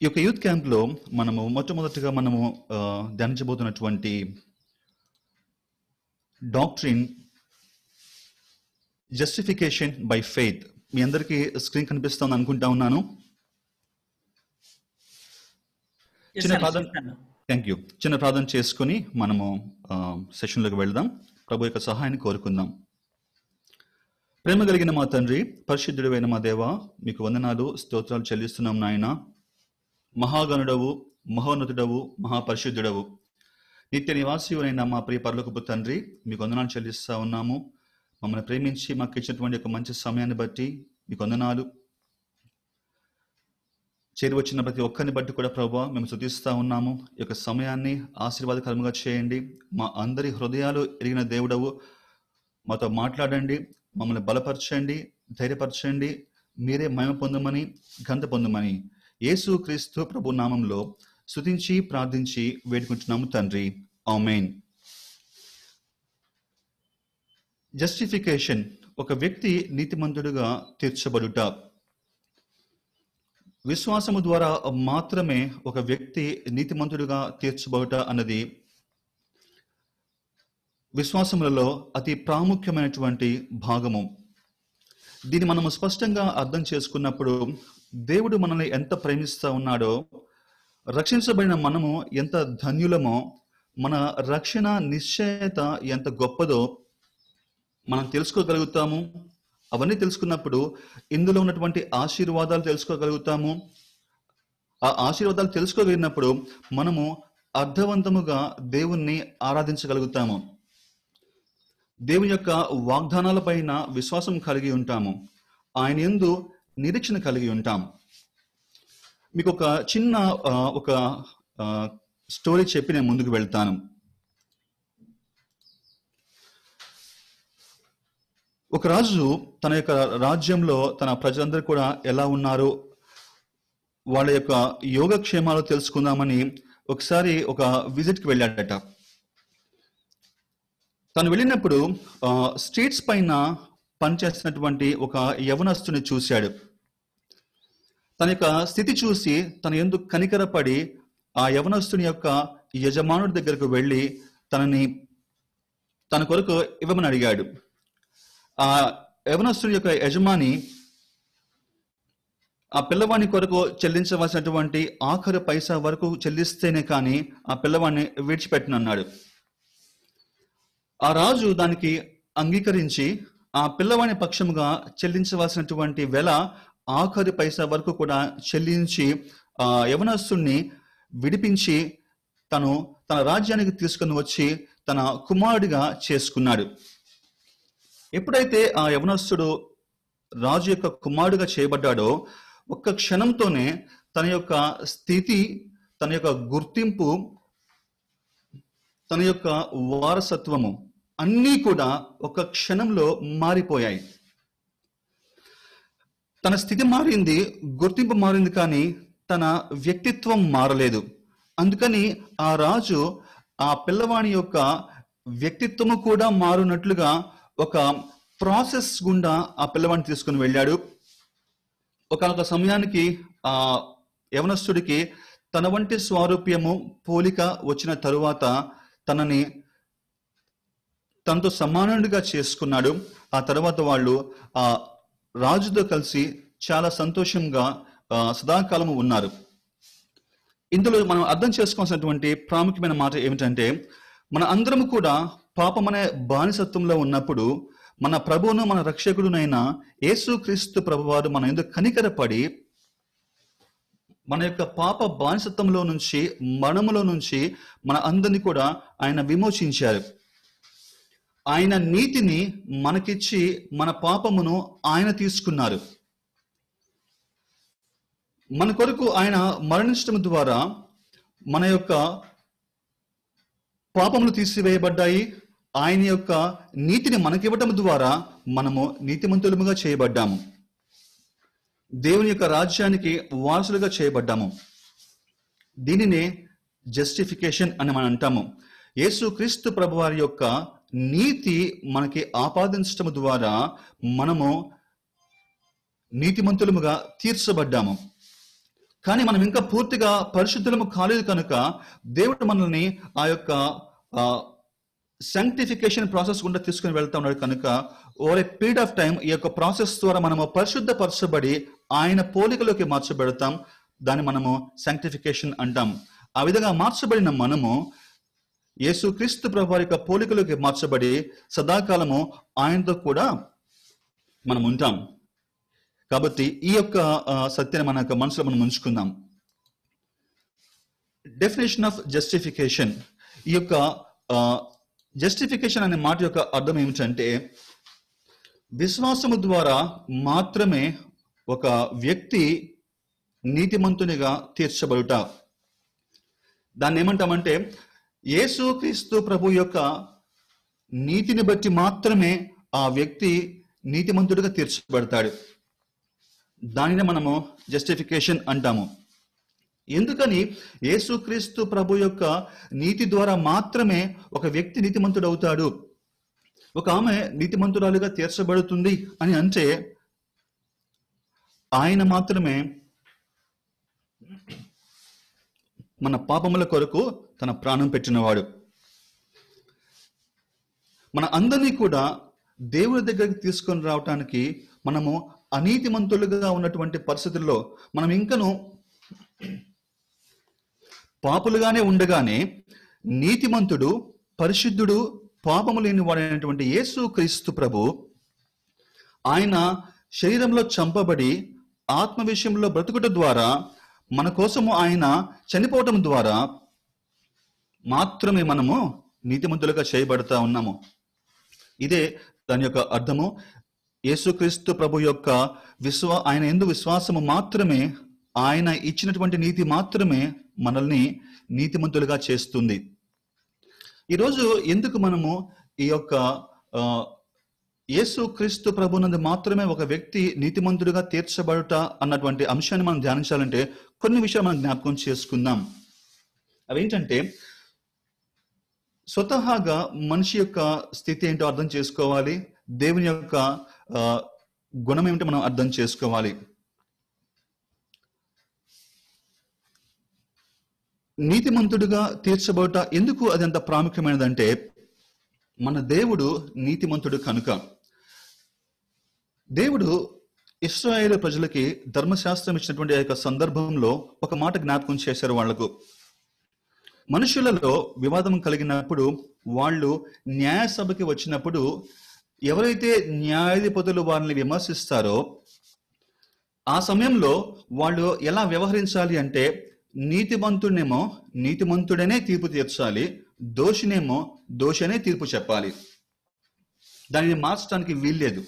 ఈ యొక్క యూత్ క్యాంప్లో మనము మొట్టమొదటిగా మనము ధ్యానించబోతున్నటువంటి డాక్ట్రిన్ జస్టిఫికేషన్ బై ఫెయిత్ మీ అందరికీ స్క్రీన్ కనిపిస్తుంది అనుకుంటా ఉన్నాను చిన్న ప్రార్థన థ్యాంక్ యూ చిన్న ప్రార్థన చేసుకుని మనము సెషన్లోకి వెళ్దాం ప్రభు యొక్క సహాయాన్ని కోరుకుందాం ప్రేమ కలిగిన మా తండ్రి పరిశుద్ధుడైన మా దేవ మీకు వందనాలు స్తోత్రాలు చెల్లిస్తున్నాం నాయన మహాగణుడవు మహోన్నతుడవు మహాపరిశుద్ధుడవు నిత్య నివాసియునైన మా ప్రియ పర్లకపు తండ్రి మీకు వందనాలు చెల్లిస్తా ఉన్నాము మమ్మల్ని ప్రేమించి మాకు ఇచ్చినటువంటి ఒక మంచి సమయాన్ని బట్టి మీకు వందనాలు చేరువచ్చిన ప్రతి ఒక్కరిని బట్టి కూడా ప్రభావ మేము శుద్ధిస్తూ ఉన్నాము ఈ యొక్క సమయాన్ని ఆశీర్వాదకరంగా చేయండి మా అందరి హృదయాలు ఎరిగిన దేవుడవు మాతో మాట్లాడండి మమ్మల్ని బలపరచండి ధైర్యపరచండి మీరే మయం పొందమని గంత పొందమని యేసు క్రీస్తు ప్రభు నామంలో శుతించి ప్రార్థించి వేడుకుంటున్నాము తండ్రి ఆమెన్ జస్టిఫికేషన్ ఒక వ్యక్తి నీతిమంతుడుగా తీర్చబడుట విశ్వాసము ద్వారా మాత్రమే ఒక వ్యక్తి నీతిమంతుడుగా తీర్చబడుట అన్నది విశ్వాసములలో అతి ప్రాముఖ్యమైనటువంటి భాగము దీన్ని మనము స్పష్టంగా అర్థం చేసుకున్నప్పుడు దేవుడు మనల్ని ఎంత ప్రేమిస్తూ ఉన్నాడో రక్షించబడిన మనము ఎంత ధన్యులమో మన రక్షణ నిశ్చయత ఎంత గొప్పదో మనం తెలుసుకోగలుగుతాము అవన్నీ తెలుసుకున్నప్పుడు ఇందులో ఉన్నటువంటి ఆశీర్వాదాలు తెలుసుకోగలుగుతాము ఆ ఆశీర్వాదాలు తెలుసుకోగలిగినప్పుడు మనము అర్థవంతముగా దేవుణ్ణి ఆరాధించగలుగుతాము దేవుని యొక్క పైన విశ్వాసం కలిగి ఉంటాము ఆయన ఎందు నిరీక్షణ కలిగి ఉంటాం మీకు ఒక చిన్న ఒక స్టోరీ చెప్పి నేను ముందుకు వెళ్తాను ఒక రాజు తన యొక్క రాజ్యంలో తన ప్రజలందరూ కూడా ఎలా ఉన్నారు వాళ్ళ యొక్క యోగక్షేమాలు తెలుసుకుందామని ఒకసారి ఒక విజిట్కి వెళ్ళాడట తను వెళ్ళినప్పుడు స్ట్రీట్స్ పైన పనిచేస్తున్నటువంటి ఒక యవనస్తుని చూశాడు తన యొక్క స్థితి చూసి తన ఎందుకు కనికరపడి ఆ యవనస్తుని యొక్క యజమానుడి దగ్గరకు వెళ్ళి తనని తన కొరకు ఇవ్వమని అడిగాడు ఆ యవనస్తుని యొక్క యజమాని ఆ పిల్లవాణి కొరకు చెల్లించవలసినటువంటి ఆఖరు పైసా వరకు చెల్లిస్తేనే కానీ ఆ పిల్లవాడిని విడిచిపెట్టనన్నాడు ఆ రాజు దానికి అంగీకరించి ఆ పిల్లవాణి పక్షముగా చెల్లించవలసినటువంటి వెల ఆఖరి పైసా వరకు కూడా చెల్లించి యవనస్తుణ్ణి విడిపించి తను తన రాజ్యానికి తీసుకుని వచ్చి తన కుమారుడిగా చేసుకున్నాడు ఎప్పుడైతే ఆ యవనస్సుడు రాజు యొక్క కుమారుడిగా చేయబడ్డాడో ఒక్క క్షణంతోనే తన యొక్క స్థితి తన యొక్క గుర్తింపు తన యొక్క వారసత్వము అన్నీ కూడా ఒక క్షణంలో మారిపోయాయి తన స్థితి మారింది గుర్తింపు మారింది కానీ తన వ్యక్తిత్వం మారలేదు అందుకని ఆ రాజు ఆ పిల్లవాణి యొక్క వ్యక్తిత్వము కూడా మారునట్లుగా ఒక ప్రాసెస్ గుండా ఆ పిల్లవాడిని తీసుకుని వెళ్ళాడు ఒకనొక సమయానికి ఆ యవనస్తుడికి తన వంటి స్వారూప్యము పోలిక వచ్చిన తరువాత తనని తనతో సమానుడిగా చేసుకున్నాడు ఆ తర్వాత వాళ్ళు ఆ రాజుతో కలిసి చాలా సంతోషంగా సదాకాలము ఉన్నారు ఇందులో మనం అర్థం చేసుకోవాల్సినటువంటి ప్రాముఖ్యమైన మాట ఏమిటంటే మన అందరం కూడా పాపమనే బానిసత్వంలో ఉన్నప్పుడు మన ప్రభువును మన రక్షకుడునైన యేసుక్రీస్తు ప్రభువారు మన ఎందుకు కనికరపడి మన యొక్క పాప బానిసత్వంలో నుంచి మనములో నుంచి మన అందరినీ కూడా ఆయన విమోచించారు ఆయన నీతిని మనకిచ్చి మన పాపమును ఆయన తీసుకున్నారు మన కొరకు ఆయన మరణించడం ద్వారా మన యొక్క పాపములు తీసివేయబడ్డాయి ఆయన యొక్క నీతిని మనకివ్వటం ద్వారా మనము నీతిమంతులముగా చేయబడ్డాము దేవుని యొక్క రాజ్యానికి వారసులుగా చేయబడ్డాము దీనినే జస్టిఫికేషన్ అని మనం అంటాము యేసు క్రీస్తు ప్రభు వారి యొక్క నీతి మనకి ఆపాదించటం ద్వారా మనము నీతిమంతులముగా తీర్చబడ్డాము కానీ మనం ఇంకా పూర్తిగా పరిశుద్ధులము కాలేదు కనుక దేవుడు మనల్ని ఆ యొక్క సైంటిఫికేషన్ ప్రాసెస్ గుండా తీసుకుని వెళ్తా ఉన్నాడు కనుక over a period of time ఈ యొక్క ప్రాసెస్ ద్వారా మనము పరిశుద్ధపరచబడి ఆయన పోలికలోకి మార్చబెడతాం దాన్ని మనము సైంటిఫికేషన్ అంటాం ఆ విధంగా మార్చబడిన మనము యేసు క్రీస్తు ప్రభు యొక్క పోలికలోకి మార్చబడి సదాకాలము ఆయనతో కూడా మనం ఉంటాం కాబట్టి ఈ యొక్క సత్యాన్ని మన యొక్క మనసులో మనం ఉంచుకుందాం డెఫినేషన్ ఆఫ్ జస్టిఫికేషన్ ఈ యొక్క జస్టిఫికేషన్ అనే మాట యొక్క అర్థం ఏమిటంటే విశ్వాసము ద్వారా మాత్రమే ఒక వ్యక్తి నీతిమంతునిగా తీర్చబడుట దాన్ని ఏమంటామంటే యేసుక్రీస్తు ప్రభు యొక్క నీతిని బట్టి మాత్రమే ఆ వ్యక్తి నీతిమంతుడిగా తీర్చబడతాడు దానిని మనము జస్టిఫికేషన్ అంటాము ఎందుకని యేసుక్రీస్తు ప్రభు యొక్క నీతి ద్వారా మాత్రమే ఒక వ్యక్తి నీతిమంతుడు అవుతాడు ఒక ఆమె నీతిమంతురాలుగా తీర్చబడుతుంది అని అంటే ఆయన మాత్రమే మన పాపముల కొరకు తన ప్రాణం పెట్టినవాడు మన అందరినీ కూడా దేవుడి దగ్గరికి తీసుకొని రావటానికి మనము అనీతిమంతులుగా ఉన్నటువంటి పరిస్థితుల్లో మనం ఇంకను పాపులుగానే ఉండగానే నీతిమంతుడు పరిశుద్ధుడు పాపము లేని వాడైనటువంటి యేసు క్రీస్తు ప్రభు ఆయన శరీరంలో చంపబడి ఆత్మ విషయంలో బ్రతుకుట ద్వారా మన కోసము ఆయన చనిపోవటం ద్వారా మాత్రమే మనము నీతిమంతులుగా చేయబడతా ఉన్నాము ఇదే దాని యొక్క అర్థము యేసుక్రీస్తు ప్రభు యొక్క విశ్వా ఆయన ఎందు విశ్వాసము మాత్రమే ఆయన ఇచ్చినటువంటి నీతి మాత్రమే మనల్ని నీతిమంతులుగా చేస్తుంది ఈరోజు ఎందుకు మనము ఈ యొక్క యేసు క్రీస్తు ప్రభునందు మాత్రమే ఒక వ్యక్తి నీతిమంతుడిగా తీర్చబడుట అన్నటువంటి అంశాన్ని మనం ధ్యానించాలంటే కొన్ని విషయాలు మనం జ్ఞాపకం చేసుకుందాం అవేంటంటే స్వతహాగా మనిషి యొక్క స్థితి ఏంటో అర్థం చేసుకోవాలి దేవుని యొక్క గుణం ఏమిటో మనం అర్థం చేసుకోవాలి నీతిమంతుడిగా తీర్చబోట ఎందుకు అదంత ప్రాముఖ్యమైనదంటే మన దేవుడు నీతిమంతుడు కనుక దేవుడు ఇస్రాయేల్ ప్రజలకి ధర్మశాస్త్రం ఇచ్చినటువంటి ఆ యొక్క సందర్భంలో ఒక మాట జ్ఞాపకం చేశారు వాళ్లకు మనుషులలో వివాదం కలిగినప్పుడు వాళ్ళు న్యాయసభకి వచ్చినప్పుడు ఎవరైతే న్యాయాధిపతులు వారిని విమర్శిస్తారో ఆ సమయంలో వాళ్ళు ఎలా వ్యవహరించాలి అంటే నీతిమంతుడినేమో నీతిమంతుడనే తీర్పు తీర్చాలి దోషినేమో దోషనే తీర్పు చెప్పాలి దానిని మార్చడానికి వీల్లేదు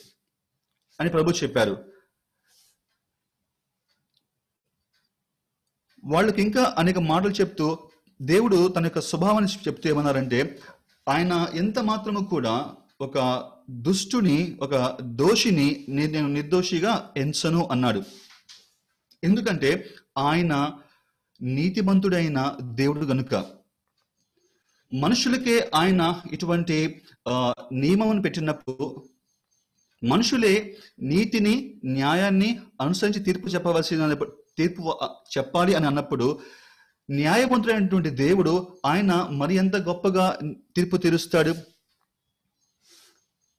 అని ప్రభు చెప్పారు వాళ్ళకి ఇంకా అనేక మాటలు చెప్తూ దేవుడు తన యొక్క స్వభావాన్ని చెప్తూ ఏమన్నారంటే ఆయన ఎంత మాత్రము కూడా ఒక దుష్టుని ఒక దోషిని నేను నిర్దోషిగా ఎంచను అన్నాడు ఎందుకంటే ఆయన నీతిమంతుడైన దేవుడు గనుక మనుషులకే ఆయన ఇటువంటి నియమం పెట్టినప్పుడు మనుషులే నీతిని న్యాయాన్ని అనుసరించి తీర్పు చెప్పవలసిన తీర్పు చెప్పాలి అని అన్నప్పుడు న్యాయమంతుడైనటువంటి దేవుడు ఆయన మరి ఎంత గొప్పగా తీర్పు తీరుస్తాడు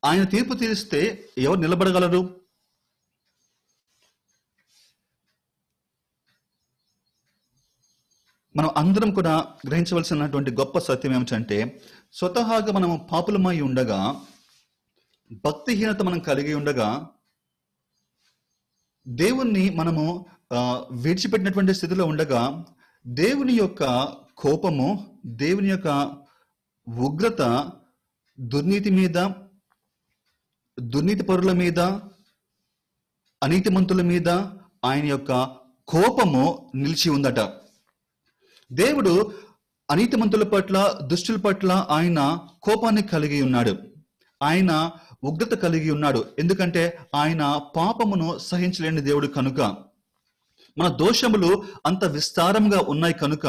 ఆయన తీర్పు తీరిస్తే ఎవరు నిలబడగలరు మనం అందరం కూడా గ్రహించవలసినటువంటి గొప్ప సత్యం ఏమిటంటే స్వతహాగా మనం పాపులమై ఉండగా భక్తిహీనత మనం కలిగి ఉండగా దేవుణ్ణి మనము విడిచిపెట్టినటువంటి స్థితిలో ఉండగా దేవుని యొక్క కోపము దేవుని యొక్క ఉగ్రత దుర్నీతి మీద దుర్నీతి పరుల మీద అనీతిమంతుల మీద ఆయన యొక్క కోపము నిలిచి ఉందట దేవుడు అనీతిమంతుల పట్ల దుష్టుల పట్ల ఆయన కోపాన్ని కలిగి ఉన్నాడు ఆయన ఉగ్రత కలిగి ఉన్నాడు ఎందుకంటే ఆయన పాపమును సహించలేని దేవుడు కనుక మన దోషములు అంత విస్తారంగా ఉన్నాయి కనుక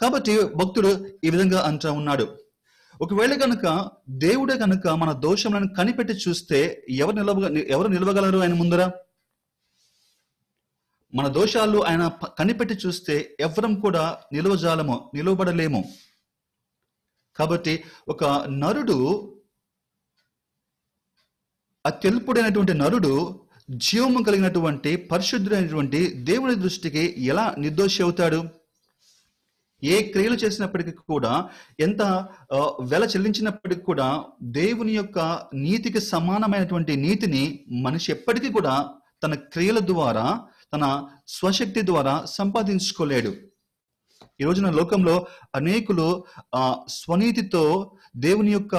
కాబట్టి భక్తుడు ఈ విధంగా అంటా ఉన్నాడు ఒకవేళ కనుక దేవుడే కనుక మన దోషములను కనిపెట్టి చూస్తే ఎవరు నిలవ ఎవరు నిలవగలరు ఆయన ముందర మన దోషాలు ఆయన కనిపెట్టి చూస్తే ఎవరం కూడా నిలవజాలము నిలవబడలేము కాబట్టి ఒక నరుడు అత్యల్పుడైనటువంటి నరుడు జీవము కలిగినటువంటి పరిశుద్ధుడైనటువంటి దేవుని దృష్టికి ఎలా నిర్దోషి అవుతాడు ఏ క్రియలు చేసినప్పటికీ కూడా ఎంత వెల చెల్లించినప్పటికీ కూడా దేవుని యొక్క నీతికి సమానమైనటువంటి నీతిని మనిషి ఎప్పటికీ కూడా తన క్రియల ద్వారా తన స్వశక్తి ద్వారా సంపాదించుకోలేడు ఈ రోజున లోకంలో అనేకులు ఆ స్వనీతితో దేవుని యొక్క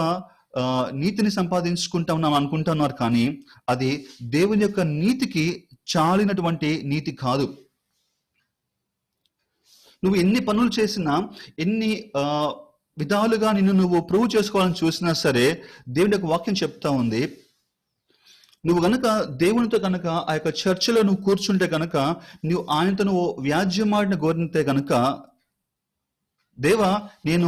నీతిని సంపాదించుకుంటా ఉన్నాం అనుకుంటున్నారు కానీ అది దేవుని యొక్క నీతికి చాలినటువంటి నీతి కాదు నువ్వు ఎన్ని పనులు చేసినా ఎన్ని విధాలుగా నిన్ను నువ్వు ప్రూవ్ చేసుకోవాలని చూసినా సరే దేవుని యొక్క వాక్యం చెప్తా ఉంది నువ్వు గనక దేవునితో గనక ఆ యొక్క చర్చలో నువ్వు కూర్చుంటే గనక నువ్వు ఆయనతో నువ్వు వ్యాజ్యమాడిన గోరితే గనక దేవా నేను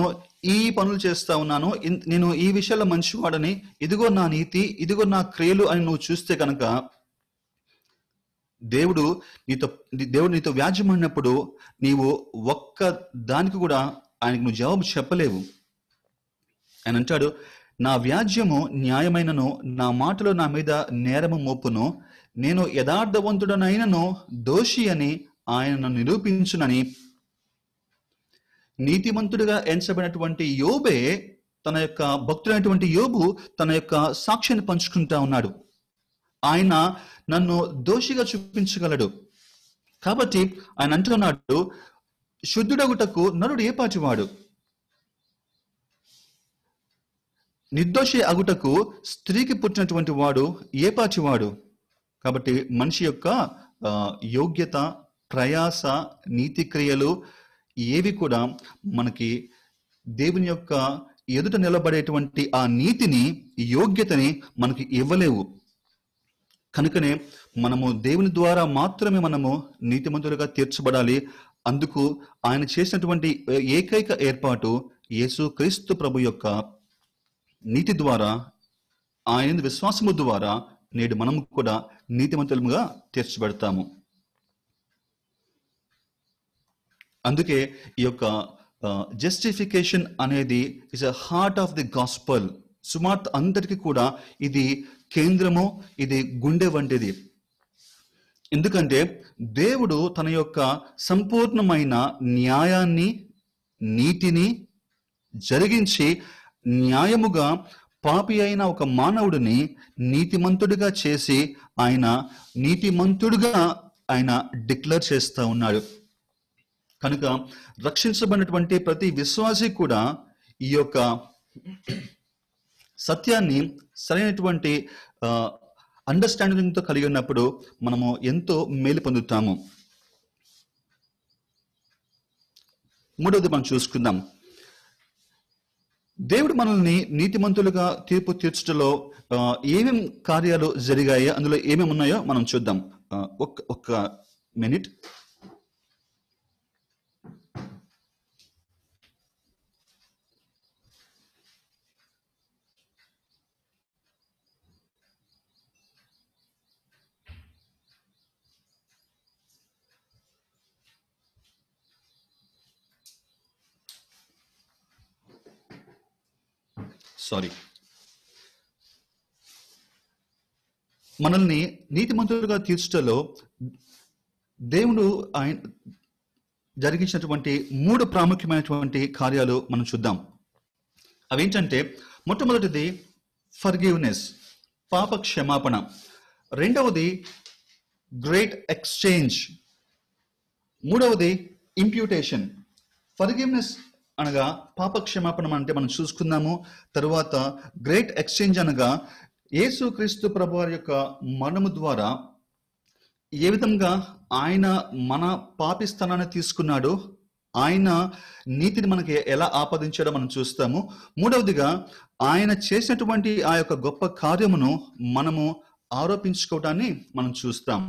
ఈ పనులు చేస్తా ఉన్నాను నేను ఈ విషయంలో మంచివాడని ఇదిగో నా నీతి ఇదిగో నా క్రియలు అని నువ్వు చూస్తే కనుక దేవుడు నీతో దేవుడు నీతో వ్యాజ్యమైనప్పుడు నీవు ఒక్క దానికి కూడా ఆయనకు నువ్వు జవాబు చెప్పలేవు ఆయన అంటాడు నా వ్యాజ్యము న్యాయమైనను నా మాటలు నా మీద నేరము మోపును నేను యథార్థవంతుడనైనను దోషి అని ఆయనను నిరూపించునని నీతిమంతుడిగా ఎంచబడినటువంటి యోబే తన యొక్క భక్తుడైనటువంటి యోబు తన యొక్క సాక్ష్యాన్ని పంచుకుంటా ఉన్నాడు ఆయన నన్ను దోషిగా చూపించగలడు కాబట్టి ఆయన అంటున్నాడు శుద్ధుడగుటకు నరుడు ఏ పాటివాడు నిర్దోషి అగుటకు స్త్రీకి పుట్టినటువంటి వాడు ఏ పాచివాడు కాబట్టి మనిషి యొక్క యోగ్యత ప్రయాస నీతి క్రియలు ఏవి కూడా మనకి దేవుని యొక్క ఎదుట నిలబడేటువంటి ఆ నీతిని యోగ్యతని మనకి ఇవ్వలేవు కనుకనే మనము దేవుని ద్వారా మాత్రమే మనము నీతిమంతులుగా తీర్చబడాలి అందుకు ఆయన చేసినటువంటి ఏకైక ఏర్పాటు యేసు క్రీస్తు ప్రభు యొక్క నీతి ద్వారా ఆయన విశ్వాసము ద్వారా నేడు మనము కూడా నీతిమంతులుగా తీర్చబెడతాము అందుకే ఈ యొక్క జస్టిఫికేషన్ అనేది is a heart of the gospel సుమార్త్ అందరికీ కూడా ఇది కేంద్రము ఇది గుండె వంటిది ఎందుకంటే దేవుడు తన యొక్క సంపూర్ణమైన న్యాయాన్ని నీతిని జరిగించి న్యాయముగా పాపి అయిన ఒక మానవుడిని నీతిమంతుడిగా చేసి ఆయన నీతిమంతుడిగా ఆయన డిక్లేర్ చేస్తూ ఉన్నాడు కనుక రక్షించబడినటువంటి ప్రతి విశ్వాసి కూడా ఈ యొక్క సత్యాన్ని సరైనటువంటి అండర్స్టాండింగ్తో కలిగి ఉన్నప్పుడు మనము ఎంతో మేలు పొందుతాము మూడవది మనం చూసుకుందాం దేవుడు మనల్ని నీతిమంతులుగా తీర్పు తీర్చడంలో ఏమేం కార్యాలు జరిగాయో అందులో ఏమేమి ఉన్నాయో మనం చూద్దాం ఒక్క ఒక్క మినిట్ సారీ మనల్ని నీతిమంతులుగా తీర్చటలో దేవుడు ఆయన జరిగించినటువంటి మూడు ప్రాముఖ్యమైనటువంటి కార్యాలు మనం చూద్దాం అవేంటంటే మొట్టమొదటిది ఫర్గివ్నెస్ పాప క్షమాపణ రెండవది గ్రేట్ ఎక్స్చేంజ్ మూడవది ఇంప్యూటేషన్ ఫర్గివ్నెస్ అనగా పాప క్షమాపణ అంటే మనం చూసుకుందాము తరువాత గ్రేట్ ఎక్స్చేంజ్ అనగా క్రీస్తు ప్రభు వారి యొక్క మరణము ద్వారా ఏ విధంగా ఆయన మన పాపి స్థానాన్ని తీసుకున్నాడో ఆయన నీతిని మనకి ఎలా ఆపాదించాడో మనం చూస్తాము మూడవదిగా ఆయన చేసినటువంటి ఆ యొక్క గొప్ప కార్యమును మనము ఆరోపించుకోవడాన్ని మనం చూస్తాం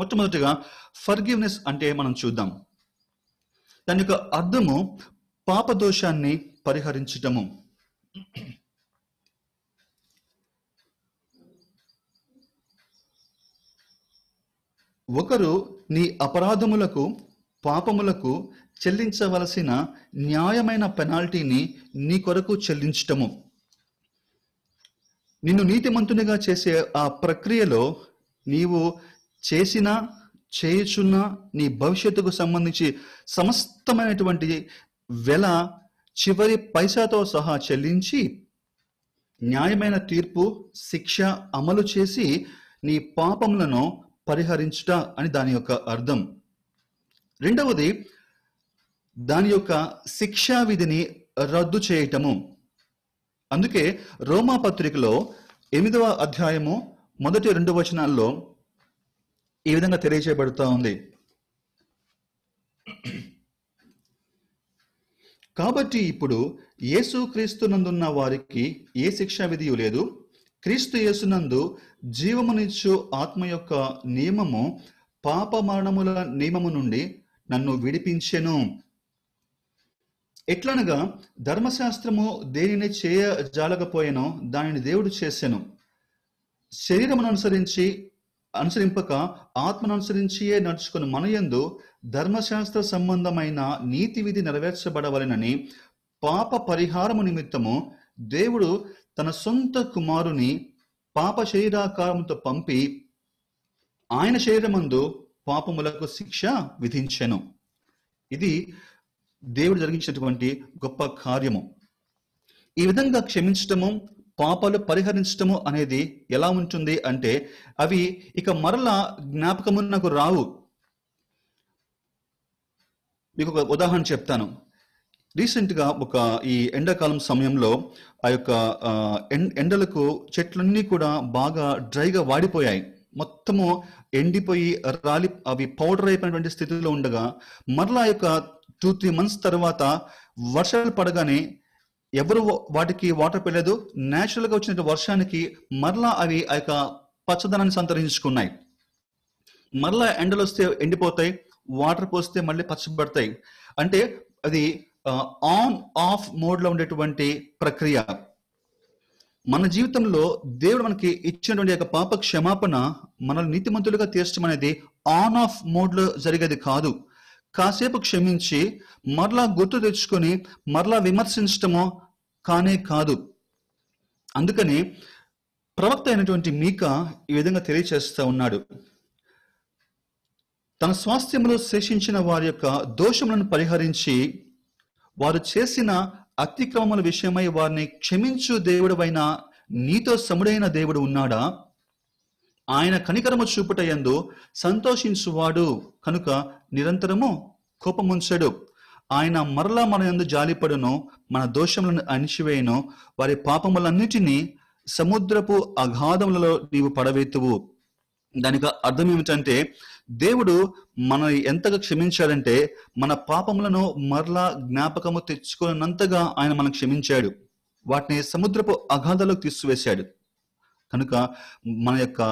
మొట్టమొదటిగా ఫర్గివ్నెస్ అంటే మనం చూద్దాం దాని యొక్క అర్థము పాపదోషాన్ని పరిహరించటము ఒకరు నీ అపరాధములకు పాపములకు చెల్లించవలసిన న్యాయమైన పెనాల్టీని నీ కొరకు చెల్లించటము నిన్ను నీతిమంతునిగా చేసే ఆ ప్రక్రియలో నీవు చేసిన చేయుచున్న నీ భవిష్యత్తుకు సంబంధించి సమస్తమైనటువంటి వెల చివరి పైసాతో సహా చెల్లించి న్యాయమైన తీర్పు శిక్ష అమలు చేసి నీ పాపములను పరిహరించుట అని దాని యొక్క అర్థం రెండవది దాని యొక్క శిక్షా విధిని రద్దు చేయటము అందుకే రోమా పత్రికలో ఎనిమిదవ అధ్యాయము మొదటి రెండు వచనాల్లో ఈ విధంగా తెలియజేయబడుతూ ఉంది కాబట్టి ఇప్పుడు యేసుక్రీస్తునందున్న వారికి ఏ శిక్షా విధియు లేదు క్రీస్తు యేసునందు జీవమునిచ్చు ఆత్మ యొక్క నియమము పాప మరణముల నియమము నుండి నన్ను విడిపించెను ఎట్లనగా ధర్మశాస్త్రము దేనిని చేయజాలకపోయానో దానిని దేవుడు చేశాను శరీరమును అనుసరించి అనుసరింపక అనుసరించియే నడుచుకుని మనయందు ధర్మశాస్త్ర సంబంధమైన నీతి విధి నెరవేర్చబడవలెనని పాప పరిహారము నిమిత్తము దేవుడు తన సొంత కుమారుని పాప శరీరాకారంతో పంపి ఆయన శరీరమందు పాపములకు శిక్ష విధించెను ఇది దేవుడు జరిగించినటువంటి గొప్ప కార్యము ఈ విధంగా క్షమించటము పాపాలు పరిహరించటము అనేది ఎలా ఉంటుంది అంటే అవి ఇక మరలా జ్ఞాపకము నాకు రావు మీకు ఒక ఉదాహరణ చెప్తాను రీసెంట్గా ఒక ఈ ఎండాకాలం సమయంలో ఆ యొక్క ఎండలకు చెట్లన్నీ కూడా బాగా డ్రైగా వాడిపోయాయి మొత్తము ఎండిపోయి రాలి అవి పౌడర్ అయిపోయినటువంటి స్థితిలో ఉండగా మరలా యొక్క టూ త్రీ మంత్స్ తర్వాత వర్షాలు పడగానే ఎవరు వాటికి వాటర్ పెట్టలేదు న్యాచురల్ గా వచ్చిన వర్షానికి మరలా అవి ఆ యొక్క పచ్చదనాన్ని సంతరించుకున్నాయి మరలా ఎండలు వస్తే ఎండిపోతాయి వాటర్ పోస్తే మళ్ళీ పచ్చబడతాయి అంటే అది ఆన్ ఆఫ్ మోడ్ లో ఉండేటువంటి ప్రక్రియ మన జీవితంలో దేవుడు మనకి ఇచ్చినటువంటి యొక్క పాప క్షమాపణ మనల్ని నీతిమంతులుగా తీర్చడం అనేది ఆన్ ఆఫ్ మోడ్ లో జరిగేది కాదు కాసేపు క్షమించి మరలా గుర్తు తెచ్చుకొని మరలా విమర్శించటమో కానే కాదు అందుకని ప్రవక్త అయినటువంటి మీక ఈ విధంగా తెలియచేస్తూ ఉన్నాడు తన స్వాస్థ్యంలో శేషించిన వారి యొక్క దోషములను పరిహరించి వారు చేసిన అతిక్రమముల విషయమై వారిని క్షమించు దేవుడవైన నీతో సముడైన దేవుడు ఉన్నాడా ఆయన కనికరము చూపుటయందు సంతోషించువాడు కనుక నిరంతరము కోపముంచడు ఆయన మరలా మన ఎందు జాలిపడును మన దోషములను అణిచివేయను వారి పాపములన్నిటినీ సముద్రపు అగాధములలో నీవు పడవేతువు దానికి అర్థం ఏమిటంటే దేవుడు మన ఎంతగా క్షమించాడంటే మన పాపములను మరలా జ్ఞాపకము తెచ్చుకున్నంతగా ఆయన మనం క్షమించాడు వాటిని సముద్రపు అగాధలోకి తీసివేశాడు కనుక మన యొక్క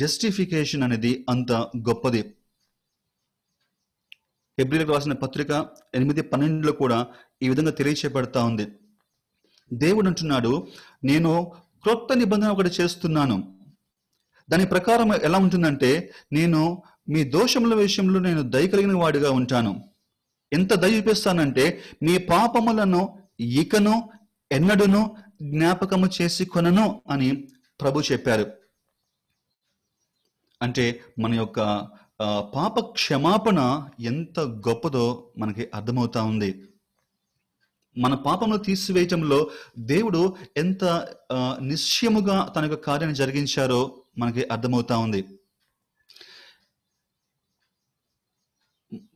జస్టిఫికేషన్ అనేది అంత గొప్పది ఎబ్రిలకు రాసిన పత్రిక ఎనిమిది పన్నెండులో కూడా ఈ విధంగా తెలియచేపెడతా ఉంది దేవుడు అంటున్నాడు నేను క్రొత్త నిబంధన ఒకటి చేస్తున్నాను దాని ప్రకారం ఎలా ఉంటుందంటే నేను మీ దోషముల విషయంలో నేను దయ కలిగిన వాడిగా ఉంటాను ఎంత దయ చూపిస్తానంటే మీ పాపములను ఇకను ఎన్నడను జ్ఞాపకము చేసి కొనను అని ప్రభు చెప్పారు అంటే మన యొక్క పాప క్షమాపణ ఎంత గొప్పదో మనకి అర్థమవుతా ఉంది మన పాపమును తీసివేయటంలో దేవుడు ఎంత నిశ్చయముగా తన యొక్క కార్యాన్ని జరిగించారో మనకి అర్థమవుతా ఉంది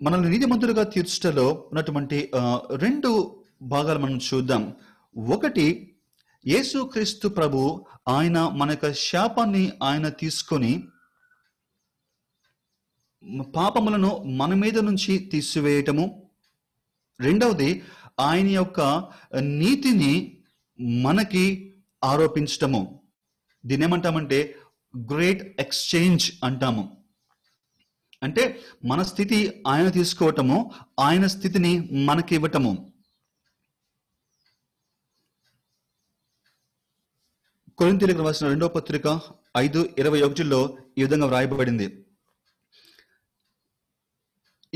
మనల్ని నీతిమంతులుగా తీర్చటలో ఉన్నటువంటి రెండు భాగాలు మనం చూద్దాం ఒకటి క్రీస్తు ప్రభు ఆయన మన యొక్క శాపాన్ని ఆయన తీసుకొని పాపములను మన మీద నుంచి తీసివేయటము రెండవది ఆయన యొక్క నీతిని మనకి ఆరోపించటము దీని ఏమంటామంటే గ్రేట్ ఎక్స్చేంజ్ అంటాము అంటే మన స్థితి ఆయన తీసుకోవటము ఆయన స్థితిని మనకి ఇవ్వటము కొరింతీలకు రాసిన రెండో పత్రిక ఐదు ఇరవై ఒకటిలో ఈ విధంగా వ్రాయబడింది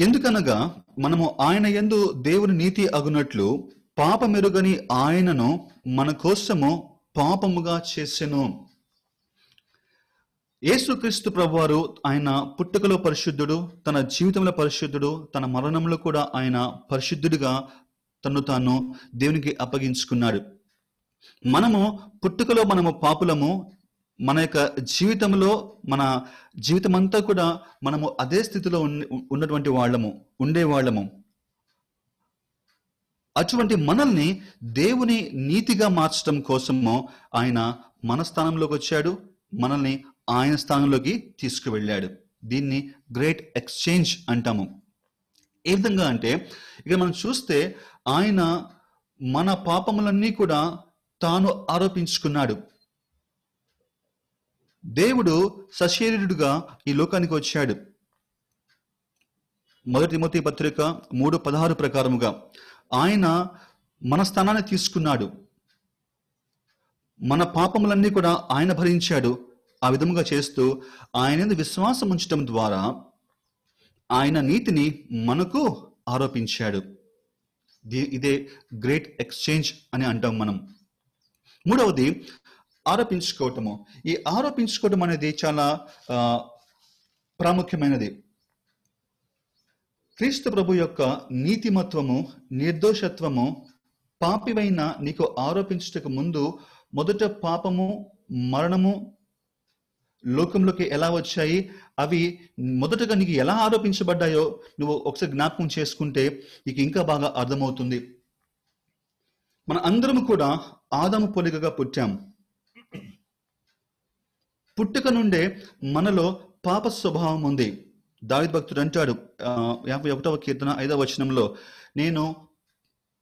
ఎందుకనగా మనము ఆయన ఎందు దేవుని నీతి అగునట్లు పాపమెరుగని ఆయనను మన కోసము పాపముగా చేసెను యేసుక్రీస్తు ప్రభువారు ఆయన పుట్టుకలో పరిశుద్ధుడు తన జీవితంలో పరిశుద్ధుడు తన మరణంలో కూడా ఆయన పరిశుద్ధుడిగా తను తాను దేవునికి అప్పగించుకున్నాడు మనము పుట్టుకలో మనము పాపులము మన యొక్క జీవితంలో మన జీవితం అంతా కూడా మనము అదే స్థితిలో ఉన్నటువంటి వాళ్ళము ఉండేవాళ్ళము అటువంటి మనల్ని దేవుని నీతిగా మార్చడం కోసము ఆయన మన స్థానంలోకి వచ్చాడు మనల్ని ఆయన స్థానంలోకి తీసుకువెళ్ళాడు దీన్ని గ్రేట్ ఎక్స్చేంజ్ అంటాము ఏ విధంగా అంటే ఇక్కడ మనం చూస్తే ఆయన మన పాపములన్నీ కూడా తాను ఆరోపించుకున్నాడు దేవుడు సశరీరుడుగా ఈ లోకానికి వచ్చాడు మొదటి తిమోతి పత్రిక మూడు పదహారు ప్రకారముగా ఆయన మన స్థానాన్ని తీసుకున్నాడు మన పాపములన్నీ కూడా ఆయన భరించాడు ఆ విధముగా చేస్తూ ఆయన విశ్వాసం ఉంచడం ద్వారా ఆయన నీతిని మనకు ఆరోపించాడు ఇదే గ్రేట్ ఎక్స్చేంజ్ అని అంటాం మనం మూడవది ఆరోపించుకోవటము ఈ ఆరోపించుకోవటం అనేది చాలా ప్రాముఖ్యమైనది క్రీస్తు ప్రభు యొక్క నీతిమత్వము నిర్దోషత్వము పాపివైన నీకు ఆరోపించటకు ముందు మొదట పాపము మరణము లోకంలోకి ఎలా వచ్చాయి అవి మొదటగా నీకు ఎలా ఆరోపించబడ్డాయో నువ్వు ఒకసారి జ్ఞాపకం చేసుకుంటే నీకు ఇంకా బాగా అర్థమవుతుంది మన అందరం కూడా ఆదము పొలికగా పుట్టాం పుట్టుక నుండే మనలో పాప స్వభావం ఉంది దావిద్ భక్తుడు అంటాడు యాభై ఒకటవ కీర్తన ఐదవ వచనంలో నేను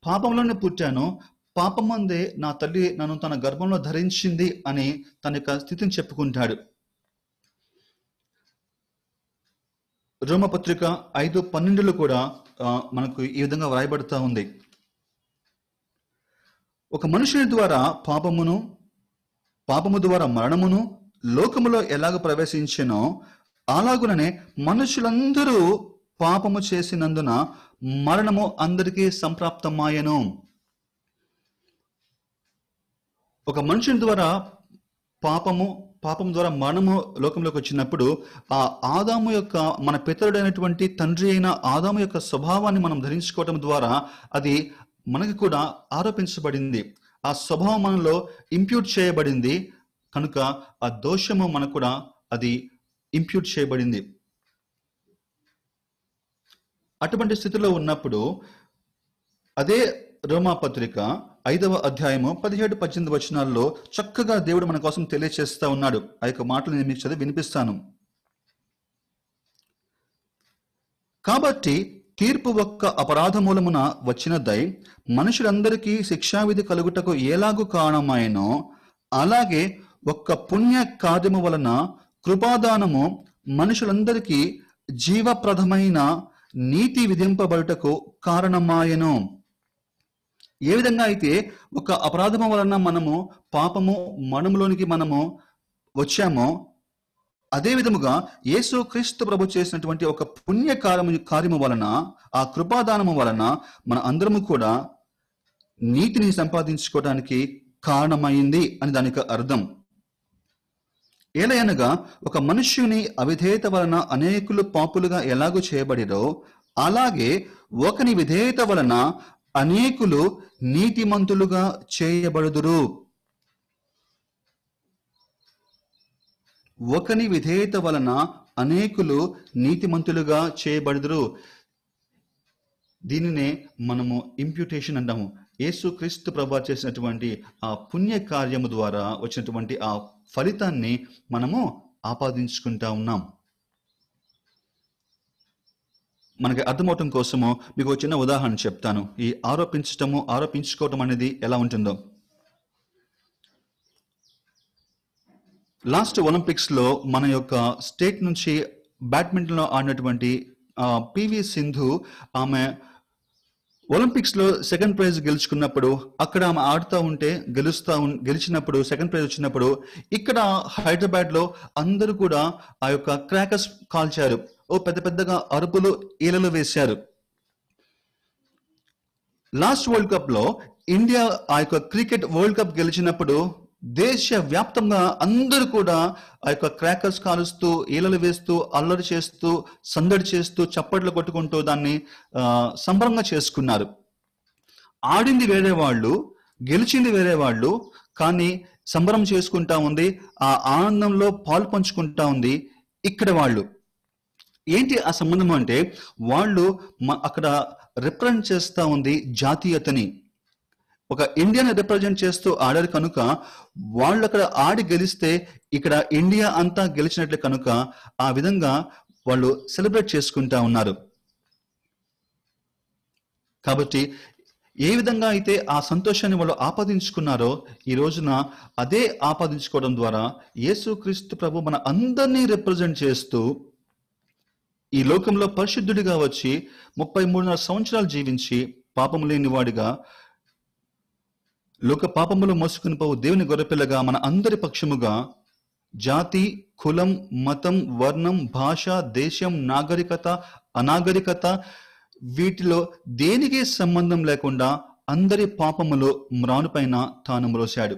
పాపంలోనే పుట్టాను పాపమందే నా తల్లి నన్ను తన గర్భంలో ధరించింది అని తన యొక్క స్థితిని చెప్పుకుంటాడు రోమపత్రిక ఐదు పన్నెండులో కూడా మనకు ఈ విధంగా వ్రాయబడుతూ ఉంది ఒక మనుషుని ద్వారా పాపమును పాపము ద్వారా మరణమును లోకములో ఎలాగ ప్రవేశించినో అలాగుననే మనుషులందరూ పాపము చేసినందున మరణము అందరికీ సంప్రాప్తమాయను ఒక మనుషుని ద్వారా పాపము పాపం ద్వారా మరణము లోకంలోకి వచ్చినప్పుడు ఆ ఆదాము యొక్క మన పితరుడైనటువంటి తండ్రి అయిన ఆదాము యొక్క స్వభావాన్ని మనం ధరించుకోవటం ద్వారా అది మనకు కూడా ఆరోపించబడింది ఆ స్వభావం మనలో ఇంప్యూట్ చేయబడింది కనుక ఆ దోషము మనకు కూడా అది ఇంప్యూట్ చేయబడింది అటువంటి స్థితిలో ఉన్నప్పుడు అదే రోమాపత్రిక ఐదవ అధ్యాయము పదిహేడు పద్దెనిమిది వచనాల్లో చక్కగా దేవుడు మన కోసం తెలియచేస్తా ఉన్నాడు ఆ యొక్క మాటలు నేను మీకు చదివి వినిపిస్తాను కాబట్టి తీర్పు ఒక్క అపరాధ మూలమున వచ్చినదై మనుషులందరికీ శిక్షావిధి కలుగుటకు ఎలాగు కారణమైనో అలాగే ఒక్క పుణ్య కార్యము వలన కృపాదానము మనుషులందరికీ జీవప్రదమైన నీతి విధింపబడుటకు కారణమాయను ఏ విధంగా అయితే ఒక అపరాధము వలన మనము పాపము మనములోనికి మనము వచ్చామో అదే విధముగా యేసు క్రీస్తు ప్రభు చేసినటువంటి ఒక పుణ్య కార్యము కార్యము వలన ఆ కృపాదానము వలన మన అందరము కూడా నీతిని సంపాదించుకోవడానికి కారణమైంది అని దానికి అర్థం ఏలయనగా ఒక మనుష్యుని అవిధేయత వలన అనేకులు పాపులుగా ఎలాగూ చేయబడిరో అలాగే ఒకని విధేయత వలన అనేకులు నీతిమంతులుగా చేయబడుదురు ఒకని విధేయత వలన అనేకులు నీతిమంతులుగా చేయబడుదురు దీనినే మనము ఇంప్యుటేషన్ అంటాము క్రీస్తు ప్రభా చేసినటువంటి ఆ పుణ్య కార్యము ద్వారా వచ్చినటువంటి ఆ ఫలితాన్ని మనము ఆపాదించుకుంటా ఉన్నాం మనకి అర్థమవటం కోసము మీకు చిన్న ఉదాహరణ చెప్తాను ఈ ఆరోపించటము ఆరోపించుకోవటం అనేది ఎలా ఉంటుందో లాస్ట్ ఒలింపిక్స్లో మన యొక్క స్టేట్ నుంచి బ్యాడ్మింటన్లో ఆడినటువంటి పివి సింధు ఆమె ఒలింపిక్స్లో సెకండ్ ప్రైజ్ గెలుచుకున్నప్పుడు అక్కడ ఆమె ఆడుతూ ఉంటే గెలుస్తా గెలిచినప్పుడు సెకండ్ ప్రైజ్ వచ్చినప్పుడు ఇక్కడ హైదరాబాద్లో అందరూ కూడా ఆ యొక్క క్రాకర్స్ కాల్చారు ఓ పెద్ద పెద్దగా అరుపులు ఈలలు వేశారు లాస్ట్ వరల్డ్ కప్లో ఇండియా ఆ యొక్క క్రికెట్ వరల్డ్ కప్ గెలిచినప్పుడు దేశ వ్యాప్తంగా అందరూ కూడా ఆ యొక్క క్రాకర్స్ కాలుస్తూ ఈలలు వేస్తూ అల్లరి చేస్తూ సందడి చేస్తూ చప్పట్లు కొట్టుకుంటూ దాన్ని సంబరంగా చేసుకున్నారు ఆడింది వేరే వాళ్ళు గెలిచింది వేరే వాళ్ళు కానీ సంబరం చేసుకుంటా ఉంది ఆ ఆనందంలో పాలు పంచుకుంటా ఉంది ఇక్కడ వాళ్ళు ఏంటి ఆ సంబంధం అంటే వాళ్ళు అక్కడ రిప్రజెంట్ చేస్తూ ఉంది జాతీయతని ఒక ఇండియాని రిప్రజెంట్ చేస్తూ ఆడారు కనుక వాళ్ళు అక్కడ ఆడి గెలిస్తే ఇక్కడ ఇండియా అంతా గెలిచినట్లు కనుక ఆ విధంగా వాళ్ళు సెలబ్రేట్ చేసుకుంటా ఉన్నారు కాబట్టి ఏ విధంగా అయితే ఆ సంతోషాన్ని వాళ్ళు ఆపాదించుకున్నారో ఈ రోజున అదే ఆపాదించుకోవడం ద్వారా యేసుక్రీస్తు ప్రభు మన అందరినీ రిప్రజెంట్ చేస్తూ ఈ లోకంలో పరిశుద్ధుడిగా వచ్చి ముప్పై మూడున్నర సంవత్సరాలు జీవించి పాపం లేనివాడిగా లోక పాపములు మోసుకుని పోవు దేవుని గొర్రెపిల్లగా మన అందరి పక్షముగా జాతి కులం మతం వర్ణం భాష దేశం నాగరికత అనాగరికత వీటిలో దేనికి సంబంధం లేకుండా అందరి పాపములో మ్రానుపైన తాను మ్రోశాడు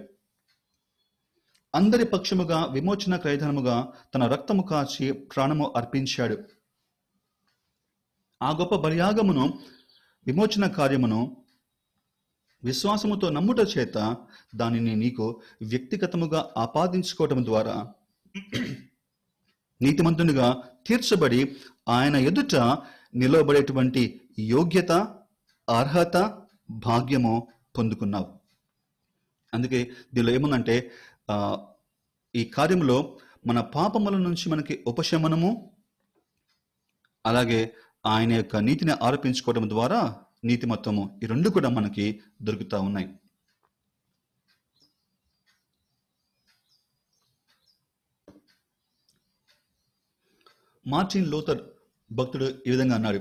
అందరి పక్షముగా విమోచన క్రయధనముగా తన రక్తము కాచి ప్రాణము అర్పించాడు ఆ గొప్ప బలియాగమును విమోచన కార్యమును విశ్వాసముతో నమ్ముట చేత దానిని నీకు వ్యక్తిగతముగా ఆపాదించుకోవటం ద్వారా నీతిమంతునిగా తీర్చబడి ఆయన ఎదుట నిలవబడేటువంటి యోగ్యత అర్హత భాగ్యము పొందుకున్నావు అందుకే దీనిలో ఏముందంటే ఈ కార్యంలో మన పాపముల నుంచి మనకి ఉపశమనము అలాగే ఆయన యొక్క నీతిని ఆరోపించుకోవడం ద్వారా నీతిమత్వము ఈ రెండు కూడా మనకి దొరుకుతూ ఉన్నాయి మార్చిన్ లోతర్ భక్తుడు ఈ విధంగా అన్నాడు